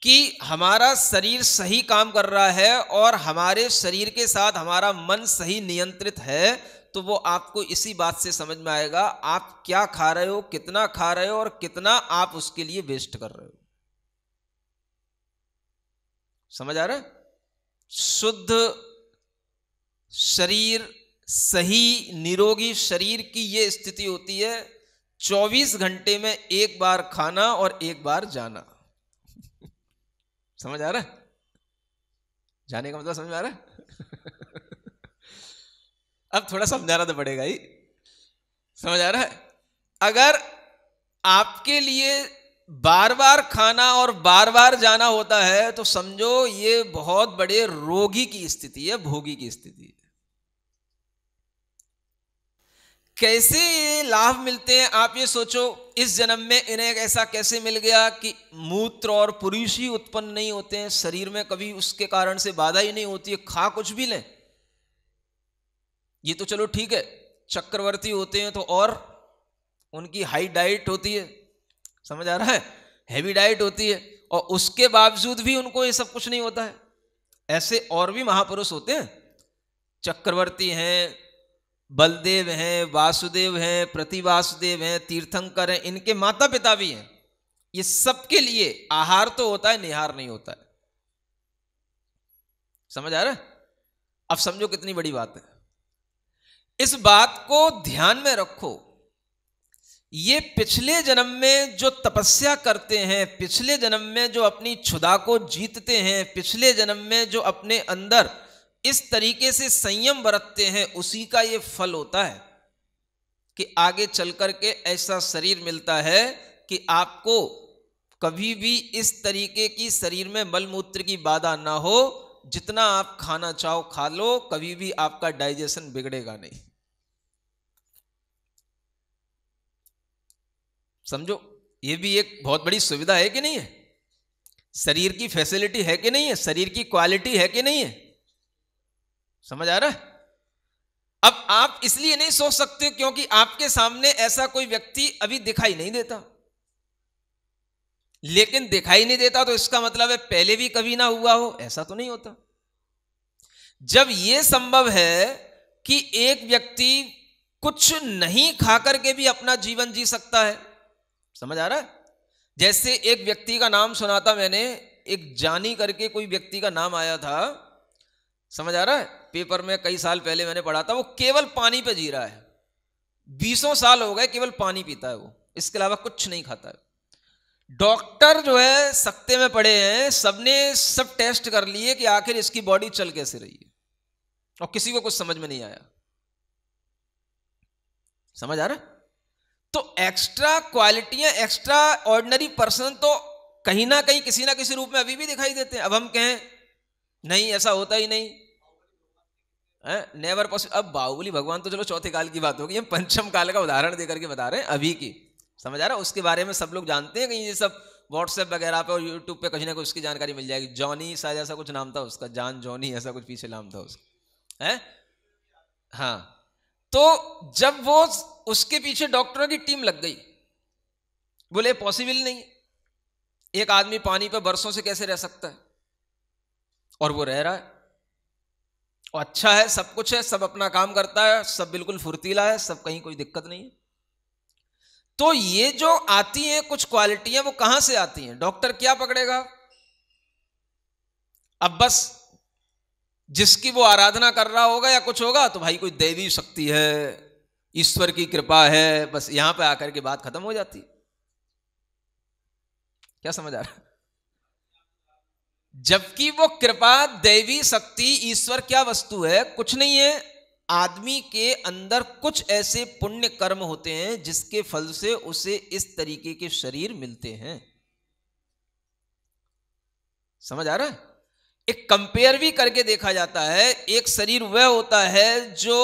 कि हमारा शरीर सही काम कर रहा है और हमारे शरीर के साथ हमारा मन सही नियंत्रित है तो वो आपको इसी बात से समझ में आएगा आप क्या खा रहे हो कितना खा रहे हो और कितना आप उसके लिए वेस्ट कर रहे हो समझ आ रहा है शुद्ध शरीर सही निरोगी शरीर की यह स्थिति होती है 24 घंटे में एक बार खाना और एक बार जाना समझ आ रहा है जाने का मतलब समझ आ रहा है अब थोड़ा समझाना तो पड़ेगा ही समझ आ रहा है अगर आपके लिए बार बार खाना और बार बार जाना होता है तो समझो ये बहुत बड़े रोगी की स्थिति है भोगी की स्थिति है कैसे ये लाभ मिलते हैं आप ये सोचो इस जन्म में इन्हें ऐसा कैसे मिल गया कि मूत्र और पुरुष ही उत्पन्न नहीं होते हैं शरीर में कभी उसके कारण से बाधा ही नहीं होती है खा कुछ भी लें ये तो चलो ठीक है चक्रवर्ती होते हैं तो और उनकी हाई डाइट होती है समझ आ रहा है हैवी डाइट होती है और उसके बावजूद भी उनको ये सब कुछ नहीं होता है ऐसे और भी महापुरुष होते हैं चक्रवर्ती हैं बलदेव हैं वासुदेव हैं प्रतिवासुदेव हैं तीर्थंकर हैं इनके माता पिता भी हैं ये सबके लिए आहार तो होता है निहार नहीं होता है समझ आ रहा है अब समझो कितनी बड़ी बात है इस बात को ध्यान में रखो ये पिछले जन्म में जो तपस्या करते हैं पिछले जन्म में जो अपनी क्षुदा को जीतते हैं पिछले जन्म में जो अपने अंदर इस तरीके से संयम बरतते हैं उसी का ये फल होता है कि आगे चल कर के ऐसा शरीर मिलता है कि आपको कभी भी इस तरीके की शरीर में मलमूत्र की बाधा ना हो जितना आप खाना चाहो खा लो कभी भी आपका डाइजेशन बिगड़ेगा नहीं समझो ये भी एक बहुत बड़ी सुविधा है कि नहीं है शरीर की फैसिलिटी है कि नहीं है शरीर की क्वालिटी है कि नहीं है समझ आ रहा है अब आप इसलिए नहीं सोच सकते क्योंकि आपके सामने ऐसा कोई व्यक्ति अभी दिखाई नहीं देता लेकिन दिखाई नहीं देता तो इसका मतलब है पहले भी कभी ना हुआ हो ऐसा तो नहीं होता जब यह संभव है कि एक व्यक्ति कुछ नहीं खा करके भी अपना जीवन जी सकता है समझ आ रहा है जैसे एक व्यक्ति का नाम सुना था मैंने एक जानी करके कोई व्यक्ति का नाम आया था समझ आ रहा है पेपर में कई साल पहले मैंने पढ़ा था वो केवल पानी पे जी रहा है बीसों साल हो गए केवल पानी पीता है वो इसके अलावा कुछ नहीं खाता है डॉक्टर जो है सख्ते में पड़े हैं सबने सब टेस्ट कर लिए कि आखिर इसकी बॉडी चल कैसे रही है और किसी को कुछ समझ में नहीं आया समझ आ रहा है तो एक्स्ट्रा क्वालिटियां एक्स्ट्रा ऑर्डनरी पर्सन तो कहीं ना कहीं किसी ना किसी रूप में अभी भी दिखाई देते हैं अब हम कहें नहीं ऐसा होता ही नहीं नेवर पॉसिबल अब बाहुबली भगवान तो चलो चौथे काल की बात होगी हम पंचम काल का उदाहरण देकर के बता रहे हैं अभी की समझ आ रहा है उसके बारे में सब लोग जानते हैं कहीं ये सब व्हाट्सएप वगैरह पे और यूट्यूब पे कहीं ना कहीं उसकी जानकारी मिल जाएगी जॉनी शायद ऐसा कुछ नाम था उसका जान जॉनी ऐसा कुछ पीछे नाम था उसका है हाँ तो जब वो उसके पीछे डॉक्टरों की टीम लग गई बोले पॉसिबल नहीं एक आदमी पानी पर बरसों से कैसे रह सकता है और वो रह रहा है और अच्छा है सब कुछ है सब अपना काम करता है सब बिल्कुल फुर्तीला है सब कहीं कोई दिक्कत नहीं है तो ये जो आती हैं कुछ क्वालिटियां वो कहां से आती हैं डॉक्टर क्या पकड़ेगा अब बस जिसकी वो आराधना कर रहा होगा या कुछ होगा तो भाई कोई देवी शक्ति है ईश्वर की कृपा है बस यहां पे आकर के बात खत्म हो जाती क्या समझ आ रहा जबकि वो कृपा देवी शक्ति ईश्वर क्या वस्तु है कुछ नहीं है आदमी के अंदर कुछ ऐसे पुण्य कर्म होते हैं जिसके फल से उसे इस तरीके के शरीर मिलते हैं समझ आ रहा है एक कंपेयर भी करके देखा जाता है एक शरीर वह होता है जो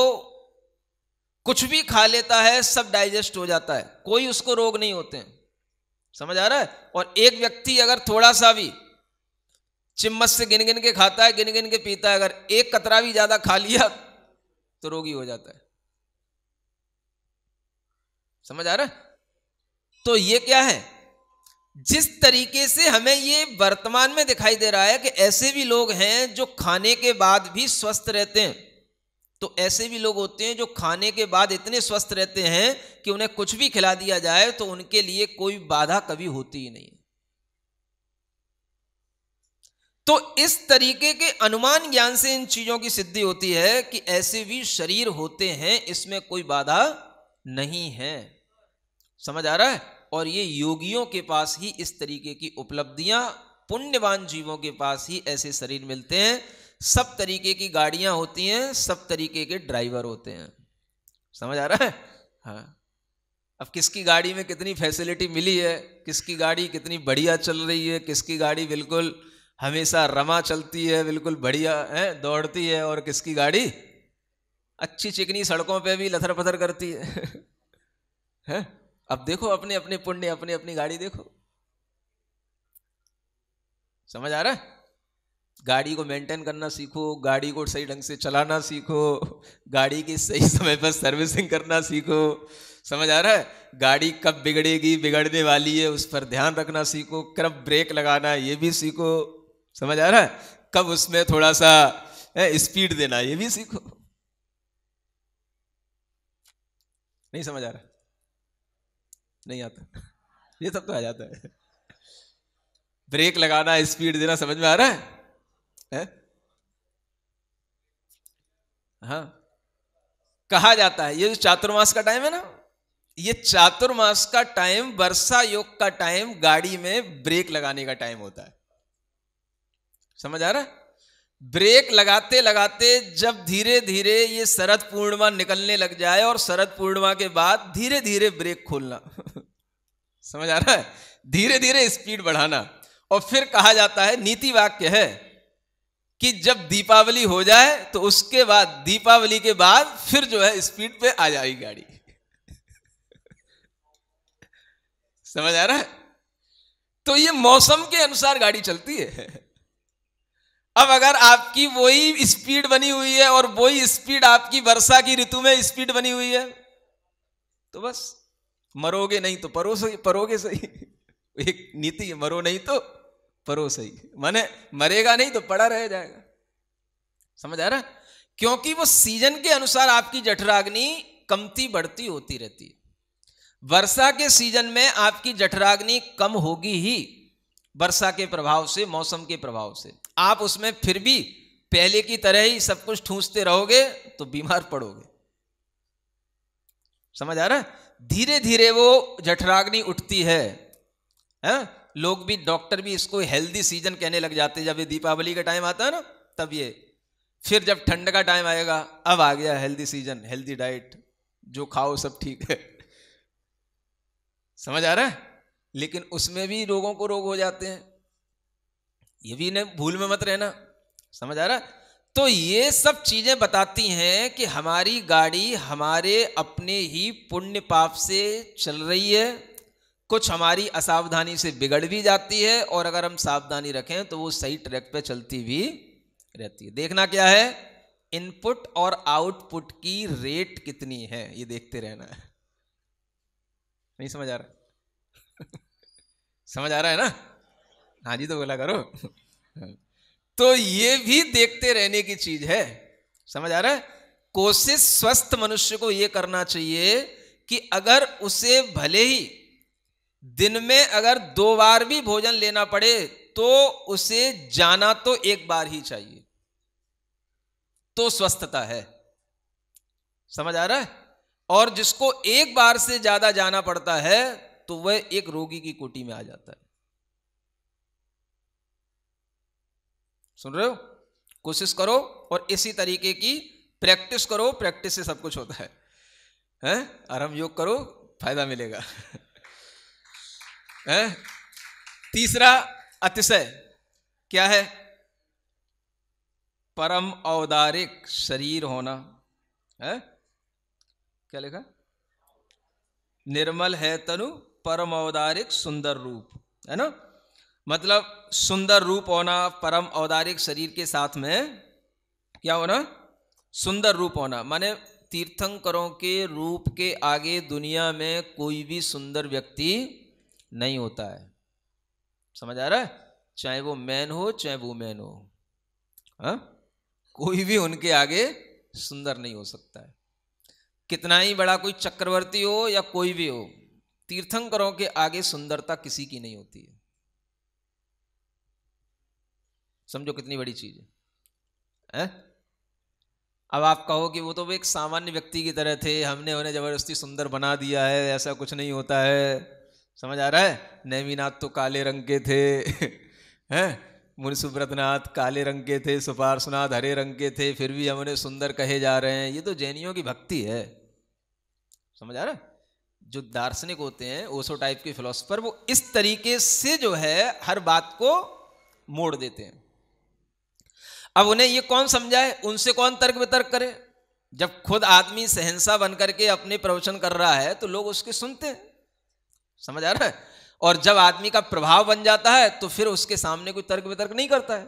कुछ भी खा लेता है सब डाइजेस्ट हो जाता है कोई उसको रोग नहीं होते हैं समझ आ रहा है और एक व्यक्ति अगर थोड़ा सा भी चिम्मच से गिन गिन के खाता है गिन गिन के पीता है अगर एक कतरा भी ज्यादा खा लिया तो रोगी हो जाता है समझ आ रहा है तो ये क्या है जिस तरीके से हमें ये वर्तमान में दिखाई दे रहा है कि ऐसे भी लोग हैं जो खाने के बाद भी स्वस्थ रहते हैं तो ऐसे भी लोग होते हैं जो खाने के बाद इतने स्वस्थ रहते हैं कि उन्हें कुछ भी खिला दिया जाए तो उनके लिए कोई बाधा कभी होती ही नहीं तो इस तरीके के अनुमान ज्ञान से इन चीजों की सिद्धि होती है कि ऐसे भी शरीर होते हैं इसमें कोई बाधा नहीं है समझ आ रहा है और ये योगियों के पास ही इस तरीके की उपलब्धियां पुण्यवान जीवों के पास ही ऐसे शरीर मिलते हैं सब तरीके की गाड़ियां होती हैं सब तरीके के ड्राइवर होते हैं समझ आ रहा है हाँ अब किसकी गाड़ी में कितनी फैसिलिटी मिली है किसकी गाड़ी कितनी बढ़िया चल रही है किसकी गाड़ी बिल्कुल हमेशा रमा चलती है बिल्कुल बढ़िया है दौड़ती है और किसकी गाड़ी अच्छी चिकनी सड़कों पे भी लथर पथर करती है हैं अब देखो अपने अपने पुण्य अपने अपनी गाड़ी देखो समझ आ रहा है गाड़ी को मेंटेन करना सीखो गाड़ी को सही ढंग से चलाना सीखो गाड़ी की सही समय पर सर्विसिंग करना सीखो समझ आ रहा है गाड़ी कब बिगड़ेगी बिगड़ने वाली है उस पर ध्यान रखना सीखो कब ब्रेक लगाना है ये भी सीखो समझ आ रहा है कब उसमें थोड़ा सा स्पीड देना ये भी सीखो नहीं समझ आ रहा नहीं आता ये सब तो आ जाता है ब्रेक लगाना स्पीड देना समझ में आ रहा है है? हाँ कहा जाता है ये जो चातुर्मास का टाइम है ना ये चातुर्मास का टाइम वर्षा योग का टाइम गाड़ी में ब्रेक लगाने का टाइम होता है समझ आ रहा है ब्रेक लगाते लगाते जब धीरे धीरे ये शरद पूर्णिमा निकलने लग जाए और शरद पूर्णिमा के बाद धीरे धीरे ब्रेक खोलना समझ आ रहा है धीरे धीरे स्पीड बढ़ाना और फिर कहा जाता है नीति वाक्य है कि जब दीपावली हो जाए तो उसके बाद दीपावली के बाद फिर जो है स्पीड पे आ जाएगी गाड़ी समझ आ रहा है तो ये मौसम के अनुसार गाड़ी चलती है अब अगर आपकी वही स्पीड बनी हुई है और वही स्पीड आपकी वर्षा की ऋतु में स्पीड बनी हुई है तो बस मरोगे नहीं तो परो सही परोगे सही एक नीति है मरो नहीं तो परो सही माने मरेगा नहीं तो पड़ा रह जाएगा समझ आ रहा क्योंकि वो सीजन के अनुसार आपकी जठराग्नि कमती बढ़ती होती रहती है वर्षा के सीजन में आपकी जठराग्नि कम होगी ही वर्षा के प्रभाव से मौसम के प्रभाव से आप उसमें फिर भी पहले की तरह ही सब कुछ ठूसते रहोगे तो बीमार पड़ोगे समझ आ रहा है धीरे धीरे वो जठराग्नि उठती है, है? हाँ? लोग भी डॉक्टर भी इसको हेल्दी सीजन कहने लग जाते हैं जब ये दीपावली का टाइम आता है ना तब ये फिर जब ठंड का टाइम आएगा अब आ गया हेल्दी सीजन हेल्दी डाइट जो खाओ सब ठीक है समझ आ रहा है लेकिन उसमें भी रोगों को रोग हो जाते हैं ये भी इन्हें भूल में मत रहना समझ आ रहा है तो ये सब चीजें बताती हैं कि हमारी गाड़ी हमारे अपने ही पुण्य पाप से चल रही है कुछ हमारी असावधानी से बिगड़ भी जाती है और अगर हम सावधानी रखें तो वो सही ट्रैक पे चलती भी रहती है देखना क्या है इनपुट और आउटपुट की रेट कितनी है ये देखते रहना है नहीं समझ आ रहा समझ आ रहा है ना हाँ जी तो बोला करो तो ये भी देखते रहने की चीज है समझ आ रहा है कोशिश स्वस्थ मनुष्य को यह करना चाहिए कि अगर उसे भले ही दिन में अगर दो बार भी भोजन लेना पड़े तो उसे जाना तो एक बार ही चाहिए तो स्वस्थता है समझ आ रहा है और जिसको एक बार से ज्यादा जाना पड़ता है तो वह एक रोगी की कोटी में आ जाता है सुन रहे हो कोशिश करो और इसी तरीके की प्रैक्टिस करो प्रैक्टिस से सब कुछ होता है हैं आराम योग करो फायदा मिलेगा है तीसरा अतिशय क्या है परम औदारिक शरीर होना है क्या लिखा निर्मल है तनु परम औदारिक सुंदर रूप है ना मतलब सुंदर रूप होना परम औदारिक शरीर के साथ में क्या होना सुंदर रूप होना माने तीर्थंकरों के रूप के आगे दुनिया में कोई भी सुंदर व्यक्ति नहीं होता है समझ आ रहा है चाहे वो मैन हो चाहे वुमेन हो हा? कोई भी उनके आगे सुंदर नहीं हो सकता है कितना ही बड़ा कोई चक्रवर्ती हो या कोई भी हो तीर्थंकरों के आगे सुंदरता किसी की नहीं होती है समझो कितनी बड़ी चीज है हैं? अब आप कहो कि वो तो एक सामान्य व्यक्ति की तरह थे हमने उन्हें जबरदस्ती सुंदर बना दिया है ऐसा कुछ नहीं होता है समझ आ रहा है नैमीनाथ तो काले रंग के थे हैं मुनि सुब्रतनाथ काले रंग के थे सुपार्शनाथ हरे रंग के थे फिर भी हम उन्हें सुंदर कहे जा रहे हैं ये तो जैनियों की भक्ति है समझ आ रहा है जो दार्शनिक होते हैं ओसो टाइप के फिलोसफर वो इस तरीके से जो है हर बात को मोड़ देते हैं अब उन्हें ये कौन समझाए उनसे कौन तर्क वितर्क करे जब खुद आदमी सहनसा बनकर के अपने प्रवचन कर रहा है तो लोग उसके सुनते हैं समझ आ रहा है और जब आदमी का प्रभाव बन जाता है तो फिर उसके सामने कोई तर्क वितर्क नहीं करता है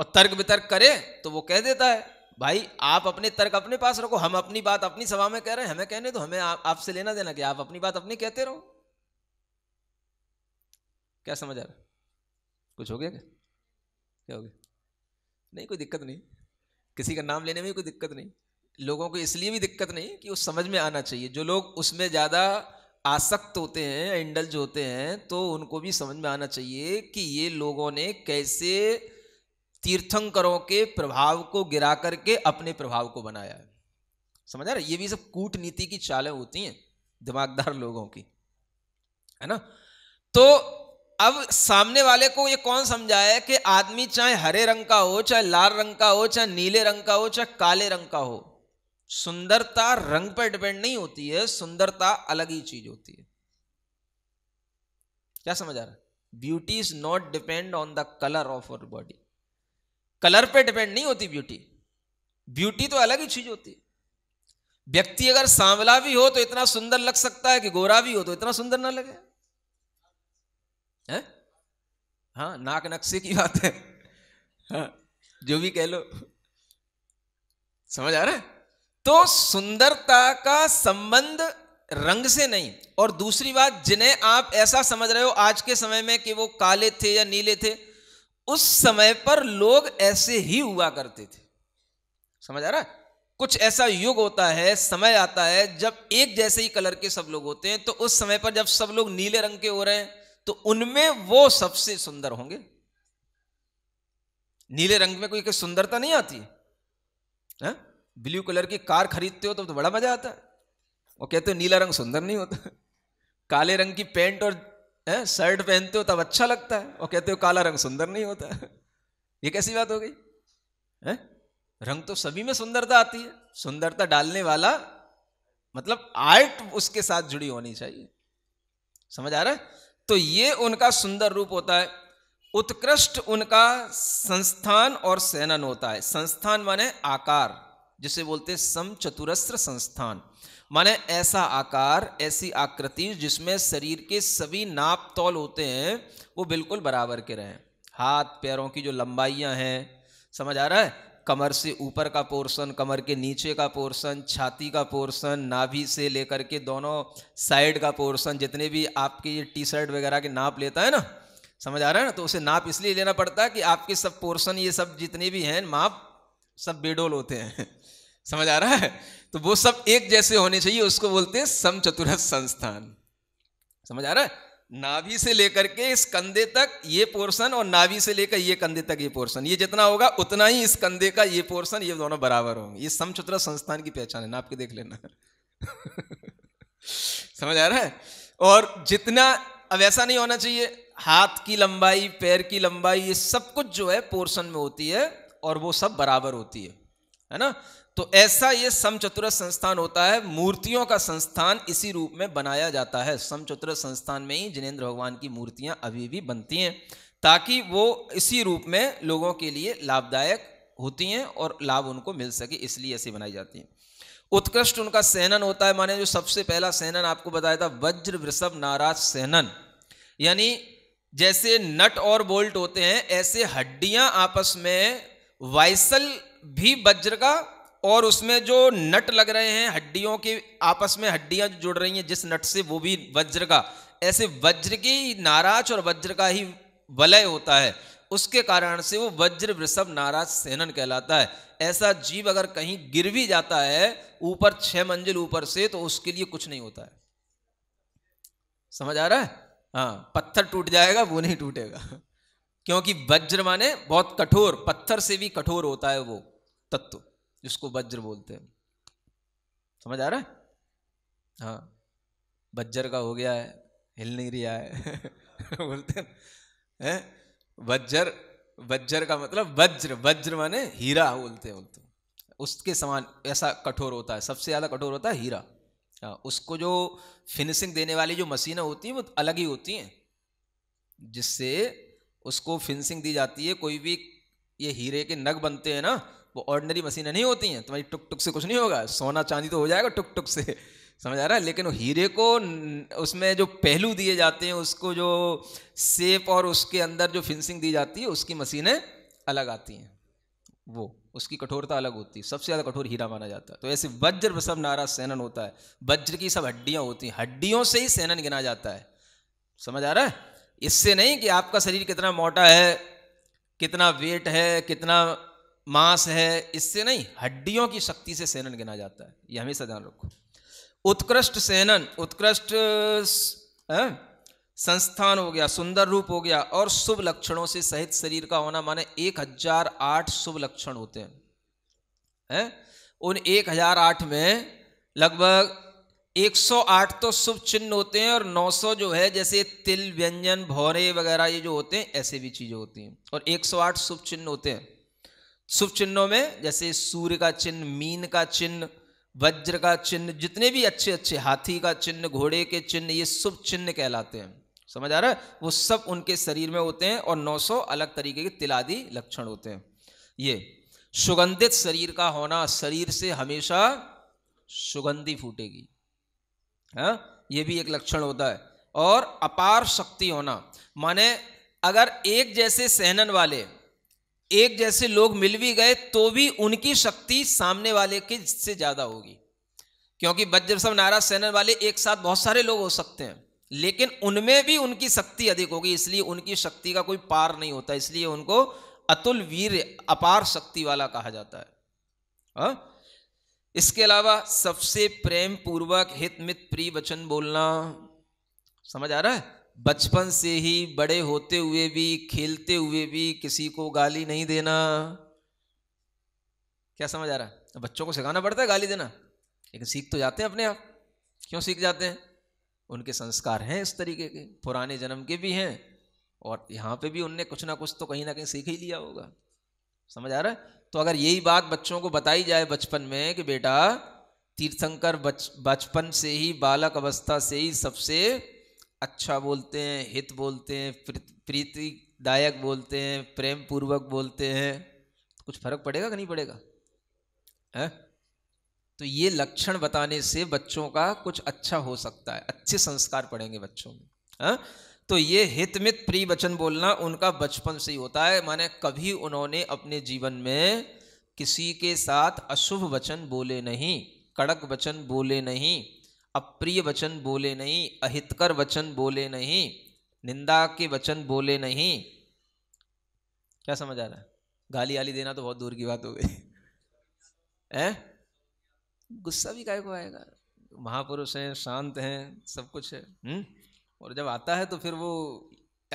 और तर्क वितर्क करे तो वो कह देता है भाई आप अपने तर्क अपने पास रखो हम अपनी बात अपनी सभा में कह रहे हैं हमें कहने तो हमें आपसे लेना देना कि आप अपनी बात अपनी कहते रहो क्या समझ आ रहा कुछ हो गया क्या क्या हो गया नहीं कोई दिक्कत नहीं किसी का नाम लेने में कोई दिक्कत नहीं लोगों को इसलिए भी दिक्कत नहीं कि वो समझ में आना चाहिए जो लोग उसमें ज़्यादा आसक्त होते हैं इंडल्ज होते हैं तो उनको भी समझ में आना चाहिए कि ये लोगों ने कैसे तीर्थंकरों के प्रभाव को गिरा करके अपने प्रभाव को बनाया है समझ आ रहा ये भी सब कूटनीति की चालें होती हैं दिमागदार लोगों की है ना तो अब सामने वाले को ये कौन समझाए कि आदमी चाहे हरे रंग का हो चाहे लाल रंग का हो चाहे नीले रंग का हो चाहे काले रंग का हो सुंदरता रंग पर डिपेंड नहीं होती है सुंदरता अलग ही चीज होती है क्या समझ आ रहा है beauty is not depend on the colour of our body colour पे डिपेंड नहीं होती ब्यूटी ब्यूटी तो अलग ही चीज होती है व्यक्ति अगर सांवला भी हो तो इतना सुंदर लग सकता है कि गोरा भी हो तो इतना सुंदर ना लगे है हाँ नाक नक्शे की बात है हाँ, जो भी कह लो समझ आ रहा है तो सुंदरता का संबंध रंग से नहीं और दूसरी बात जिन्हें आप ऐसा समझ रहे हो आज के समय में कि वो काले थे या नीले थे उस समय पर लोग ऐसे ही हुआ करते थे समझ आ रहा कुछ ऐसा युग होता है समय आता है जब एक जैसे ही कलर के सब लोग होते हैं तो उस समय पर जब सब लोग नीले रंग के हो रहे हैं तो उनमें वो सबसे सुंदर होंगे नीले रंग में कोई सुंदरता नहीं आती है? हाँ? ब्लू कलर की कार खरीदते हो तो, तो बड़ा मजा आता है वो कहते हो नीला रंग सुंदर नहीं होता काले रंग की पैंट और है, शर्ट पहनते हो तब अच्छा लगता है और कहते हो काला रंग सुंदर नहीं होता ये कैसी बात हो गई है रंग तो सभी में सुंदरता आती है सुंदरता डालने वाला मतलब आर्ट उसके साथ जुड़ी होनी चाहिए समझ आ रहा है तो ये उनका सुंदर रूप होता है उत्कृष्ट उनका संस्थान और सेनन होता है संस्थान माने आकार जिसे बोलते हैं सम चतुरस्त्र संस्थान माने ऐसा आकार ऐसी आकृति जिसमें शरीर के सभी नाप तौल होते हैं वो बिल्कुल बराबर के रहें हाथ पैरों की जो लंबाइयां हैं समझ आ रहा है कमर से ऊपर का पोर्शन कमर के नीचे का पोर्शन छाती का पोर्शन नाभि से लेकर के दोनों साइड का पोर्शन जितने भी आपके ये टी शर्ट वगैरह के नाप लेता है ना समझ आ रहा है ना तो उसे नाप इसलिए लेना पड़ता है कि आपके सब पोर्शन ये सब जितने भी हैं माप सब बेडोल होते हैं समझ आ रहा है तो वो सब एक जैसे होने चाहिए उसको बोलते हैं समचतुरस संस्थान समझ आ रहा है नाभि से लेकर के इस कंधे तक ये पोर्शन और नाभि से लेकर ये कंधे तक ये पोर्शन ये जितना होगा उतना ही इस कंधे का ये पोर्शन ये दोनों बराबर होंगे ये समचतुरस संस्थान की पहचान है ना आपके देख लेना समझ आ रहा है और जितना अब ऐसा नहीं होना चाहिए हाथ की लंबाई पैर की लंबाई ये सब कुछ जो है पोर्शन में होती है और वो सब बराबर होती है है ना तो ऐसा ये समचतुर संस्थान होता है मूर्तियों का संस्थान इसी रूप में बनाया जाता है समचतुर संस्थान में ही जिनेन्द्र भगवान की मूर्तियां अभी भी बनती हैं ताकि वो इसी रूप में लोगों के लिए लाभदायक होती हैं और लाभ उनको मिल सके इसलिए ऐसी बनाई जाती हैं उत्कृष्ट उनका सेनन होता है माने जो सबसे पहला सेनन आपको बताया था वज्र वृषभ नाराज सेनन यानी जैसे नट और बोल्ट होते हैं ऐसे हड्डियां आपस में वाइसल भी वज्र का और उसमें जो नट लग रहे हैं हड्डियों के आपस में हड्डियां जुड़ रही हैं जिस नट से वो भी वज्र का ऐसे वज्र की नाराज और वज्र का ही वलय होता है उसके कारण से वो वज्र वृषभ नाराज सेनन कहलाता है ऐसा जीव अगर कहीं गिर भी जाता है ऊपर छह मंजिल ऊपर से तो उसके लिए कुछ नहीं होता है समझ आ रहा है हाँ पत्थर टूट जाएगा वो नहीं टूटेगा क्योंकि वज्र माने बहुत कठोर पत्थर से भी कठोर होता है वो तत्व जिसको वज्र बोलते हैं समझ आ रहा है हाँ वज्र का हो गया है हिल नहीं रहा है बोलते हैं है? वज्र वज्र का मतलब वज्र वज्र माने हीरा बोलते हैं बोलते उसके समान ऐसा कठोर होता है सबसे ज़्यादा कठोर होता है हीरा आ, हाँ, उसको जो फिनिशिंग देने वाली जो मशीनें होती हैं वो अलग ही होती हैं जिससे उसको फिनिशिंग दी जाती है कोई भी ये हीरे के नग बनते हैं ना वो ऑर्डनरी मशीनें नहीं होती हैं तुम्हारी टुक टुक से कुछ नहीं होगा सोना चांदी तो हो जाएगा टुक टुक से समझ आ रहा है लेकिन हीरे को उसमें जो पहलू दिए जाते हैं उसको जो सेप और उसके अंदर जो फिंसिंग दी जाती है उसकी मशीनें अलग आती हैं वो उसकी कठोरता अलग होती है सबसे ज़्यादा कठोर हीरा माना जाता है तो ऐसे वज्र सब नारा सेनन होता है वज्र की सब हड्डियाँ होती हैं हड्डियों से ही सेनन गिना जाता है समझ आ रहा है इससे नहीं कि आपका शरीर कितना मोटा है कितना वेट है कितना मांस है इससे नहीं हड्डियों की शक्ति से सेनन गिना जाता है यह हमेशा ध्यान रखो उत्कृष्ट सेनन उत्कृष्ट संस्थान हो गया सुंदर रूप हो गया और शुभ लक्षणों से सहित शरीर का होना माने एक हजार आठ शुभ लक्षण होते हैं है? उन एक हजार आठ में लगभग एक सौ आठ तो शुभ चिन्ह होते हैं और नौ सौ जो है जैसे तिल व्यंजन भौरे वगैरह ये जो होते हैं ऐसे भी चीज़ें होती हैं और एक सौ आठ शुभ चिन्ह होते हैं शुभ चिन्हों में जैसे सूर्य का चिन्ह मीन का चिन्ह वज्र का चिन्ह जितने भी अच्छे अच्छे हाथी का चिन्ह घोड़े के चिन्ह ये शुभ चिन्ह कहलाते हैं समझ आ रहा है वो सब उनके शरीर में होते हैं और 900 अलग तरीके के तिलादि लक्षण होते हैं ये सुगंधित शरीर का होना शरीर से हमेशा सुगंधि फूटेगी है हाँ? ये भी एक लक्षण होता है और अपार शक्ति होना माने अगर एक जैसे सहनन वाले एक जैसे लोग मिल भी गए तो भी उनकी शक्ति सामने वाले के से ज़्यादा होगी क्योंकि बज्र सब नाराज सेनर वाले एक साथ बहुत सारे लोग हो सकते हैं लेकिन उनमें भी उनकी शक्ति अधिक होगी इसलिए उनकी शक्ति का कोई पार नहीं होता इसलिए उनको अतुल वीर अपार शक्ति वाला कहा जाता है आ? हाँ? इसके अलावा सबसे प्रेम पूर्वक हित मित प्रिय वचन बोलना समझ आ रहा है बचपन से ही बड़े होते हुए भी खेलते हुए भी किसी को गाली नहीं देना क्या समझ आ रहा है बच्चों को सिखाना पड़ता है गाली देना लेकिन सीख तो जाते हैं अपने आप क्यों सीख जाते हैं उनके संस्कार हैं इस तरीके के पुराने जन्म के भी हैं और यहाँ पे भी उनने कुछ ना कुछ तो कहीं ना कहीं सीख ही लिया होगा समझ आ रहा है तो अगर यही बात बच्चों को बताई जाए बचपन में कि बेटा तीर्थंकर बचपन से ही बालक अवस्था से ही सबसे अच्छा बोलते हैं हित बोलते हैं प्रीतिदायक बोलते हैं प्रेम पूर्वक बोलते हैं तो कुछ फर्क पड़ेगा कि नहीं पड़ेगा है तो ये लक्षण बताने से बच्चों का कुछ अच्छा हो सकता है अच्छे संस्कार पड़ेंगे बच्चों में है तो ये हितमित प्रिय वचन बोलना उनका बचपन से ही होता है माने कभी उन्होंने अपने जीवन में किसी के साथ अशुभ वचन बोले नहीं कड़क वचन बोले नहीं अप्रिय वचन बोले नहीं अहितकर वचन बोले नहीं निंदा के वचन बोले नहीं क्या समझ आ रहा है गाली आली देना तो बहुत दूर की बात हो गई है गुस्सा भी काय को आएगा महापुरुष हैं शांत हैं सब कुछ है हुँ? हम्म? और जब आता है तो फिर वो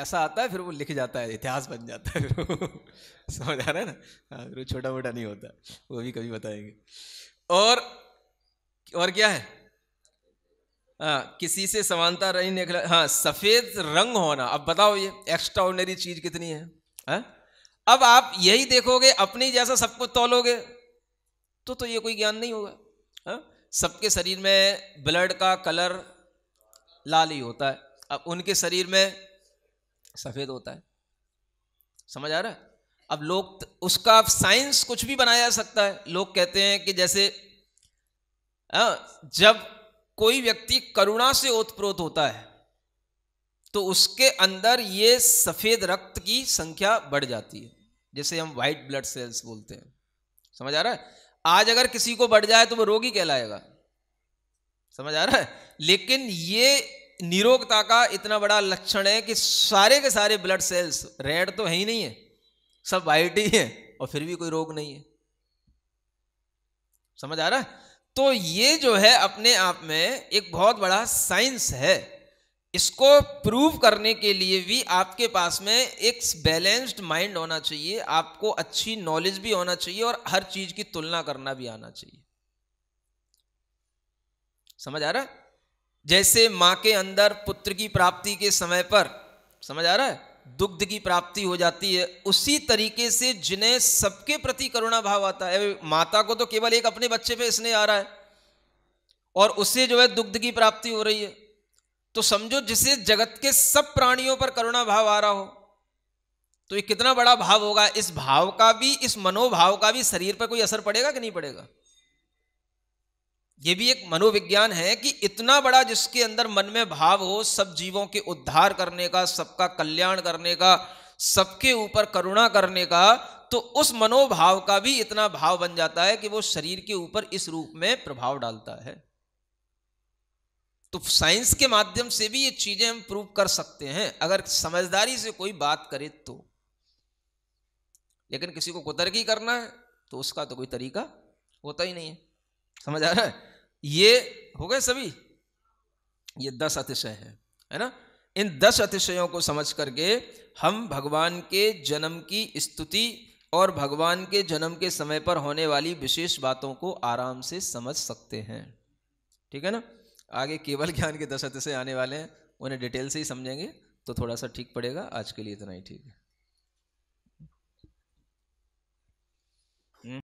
ऐसा आता है फिर वो लिख जाता है इतिहास बन जाता है समझ आ रहा है ना हाँ, फिर छोटा मोटा नहीं होता वो भी कभी बताएंगे और और क्या है आ, हाँ, किसी से समानता रही नहीं हाँ सफ़ेद रंग होना अब बताओ ये एक्स्ट्रा ऑर्डनरी चीज़ कितनी है आ? हाँ? अब आप यही देखोगे अपने जैसा सबको तोलोगे तो तो ये कोई ज्ञान नहीं होगा हाँ? सबके शरीर में ब्लड का कलर लाल ही होता है अब उनके शरीर में सफ़ेद होता है समझ आ रहा है अब लोग उसका अब साइंस कुछ भी बनाया जा सकता है लोग कहते हैं कि जैसे आ, जब कोई व्यक्ति करुणा से ओतप्रोत होता है तो उसके अंदर ये सफेद रक्त की संख्या बढ़ जाती है जैसे हम व्हाइट ब्लड सेल्स बोलते हैं समझ आ रहा है आज अगर किसी को बढ़ जाए तो वो रोगी कहलाएगा समझ आ रहा है लेकिन ये निरोगता का इतना बड़ा लक्षण है कि सारे के सारे ब्लड सेल्स रेड तो है ही नहीं है सब व्हाइट ही है और फिर भी कोई रोग नहीं है समझ आ रहा है तो ये जो है अपने आप में एक बहुत बड़ा साइंस है इसको प्रूव करने के लिए भी आपके पास में एक बैलेंस्ड माइंड होना चाहिए आपको अच्छी नॉलेज भी होना चाहिए और हर चीज की तुलना करना भी आना चाहिए समझ आ रहा है जैसे मां के अंदर पुत्र की प्राप्ति के समय पर समझ आ रहा है दुग्ध की प्राप्ति हो जाती है उसी तरीके से जिन्हें सबके प्रति करुणा भाव आता है माता को तो केवल एक अपने बच्चे पे स्नेह आ रहा है और उससे जो है दुग्ध की प्राप्ति हो रही है तो समझो जिसे जगत के सब प्राणियों पर करुणा भाव आ रहा हो तो ये कितना बड़ा भाव होगा इस भाव का भी इस मनोभाव का भी शरीर पर कोई असर पड़ेगा कि नहीं पड़ेगा ये भी एक मनोविज्ञान है कि इतना बड़ा जिसके अंदर मन में भाव हो सब जीवों के उद्धार करने का सबका कल्याण करने का सबके ऊपर करुणा करने का तो उस मनोभाव का भी इतना भाव बन जाता है कि वो शरीर के ऊपर इस रूप में प्रभाव डालता है तो साइंस के माध्यम से भी ये चीजें हम प्रूव कर सकते हैं अगर समझदारी से कोई बात करे तो लेकिन किसी को कुतर्की करना है तो उसका तो कोई तरीका होता ही नहीं है समझ आ रहा है ये हो गए सभी ये दस अतिशय है है ना इन दस अतिशयों को समझ करके हम भगवान के जन्म की स्तुति और भगवान के जन्म के समय पर होने वाली विशेष बातों को आराम से समझ सकते हैं ठीक है ना आगे केवल ज्ञान के दस अतिशय आने वाले हैं उन्हें डिटेल से ही समझेंगे तो थोड़ा सा ठीक पड़ेगा आज के लिए इतना ही ठीक है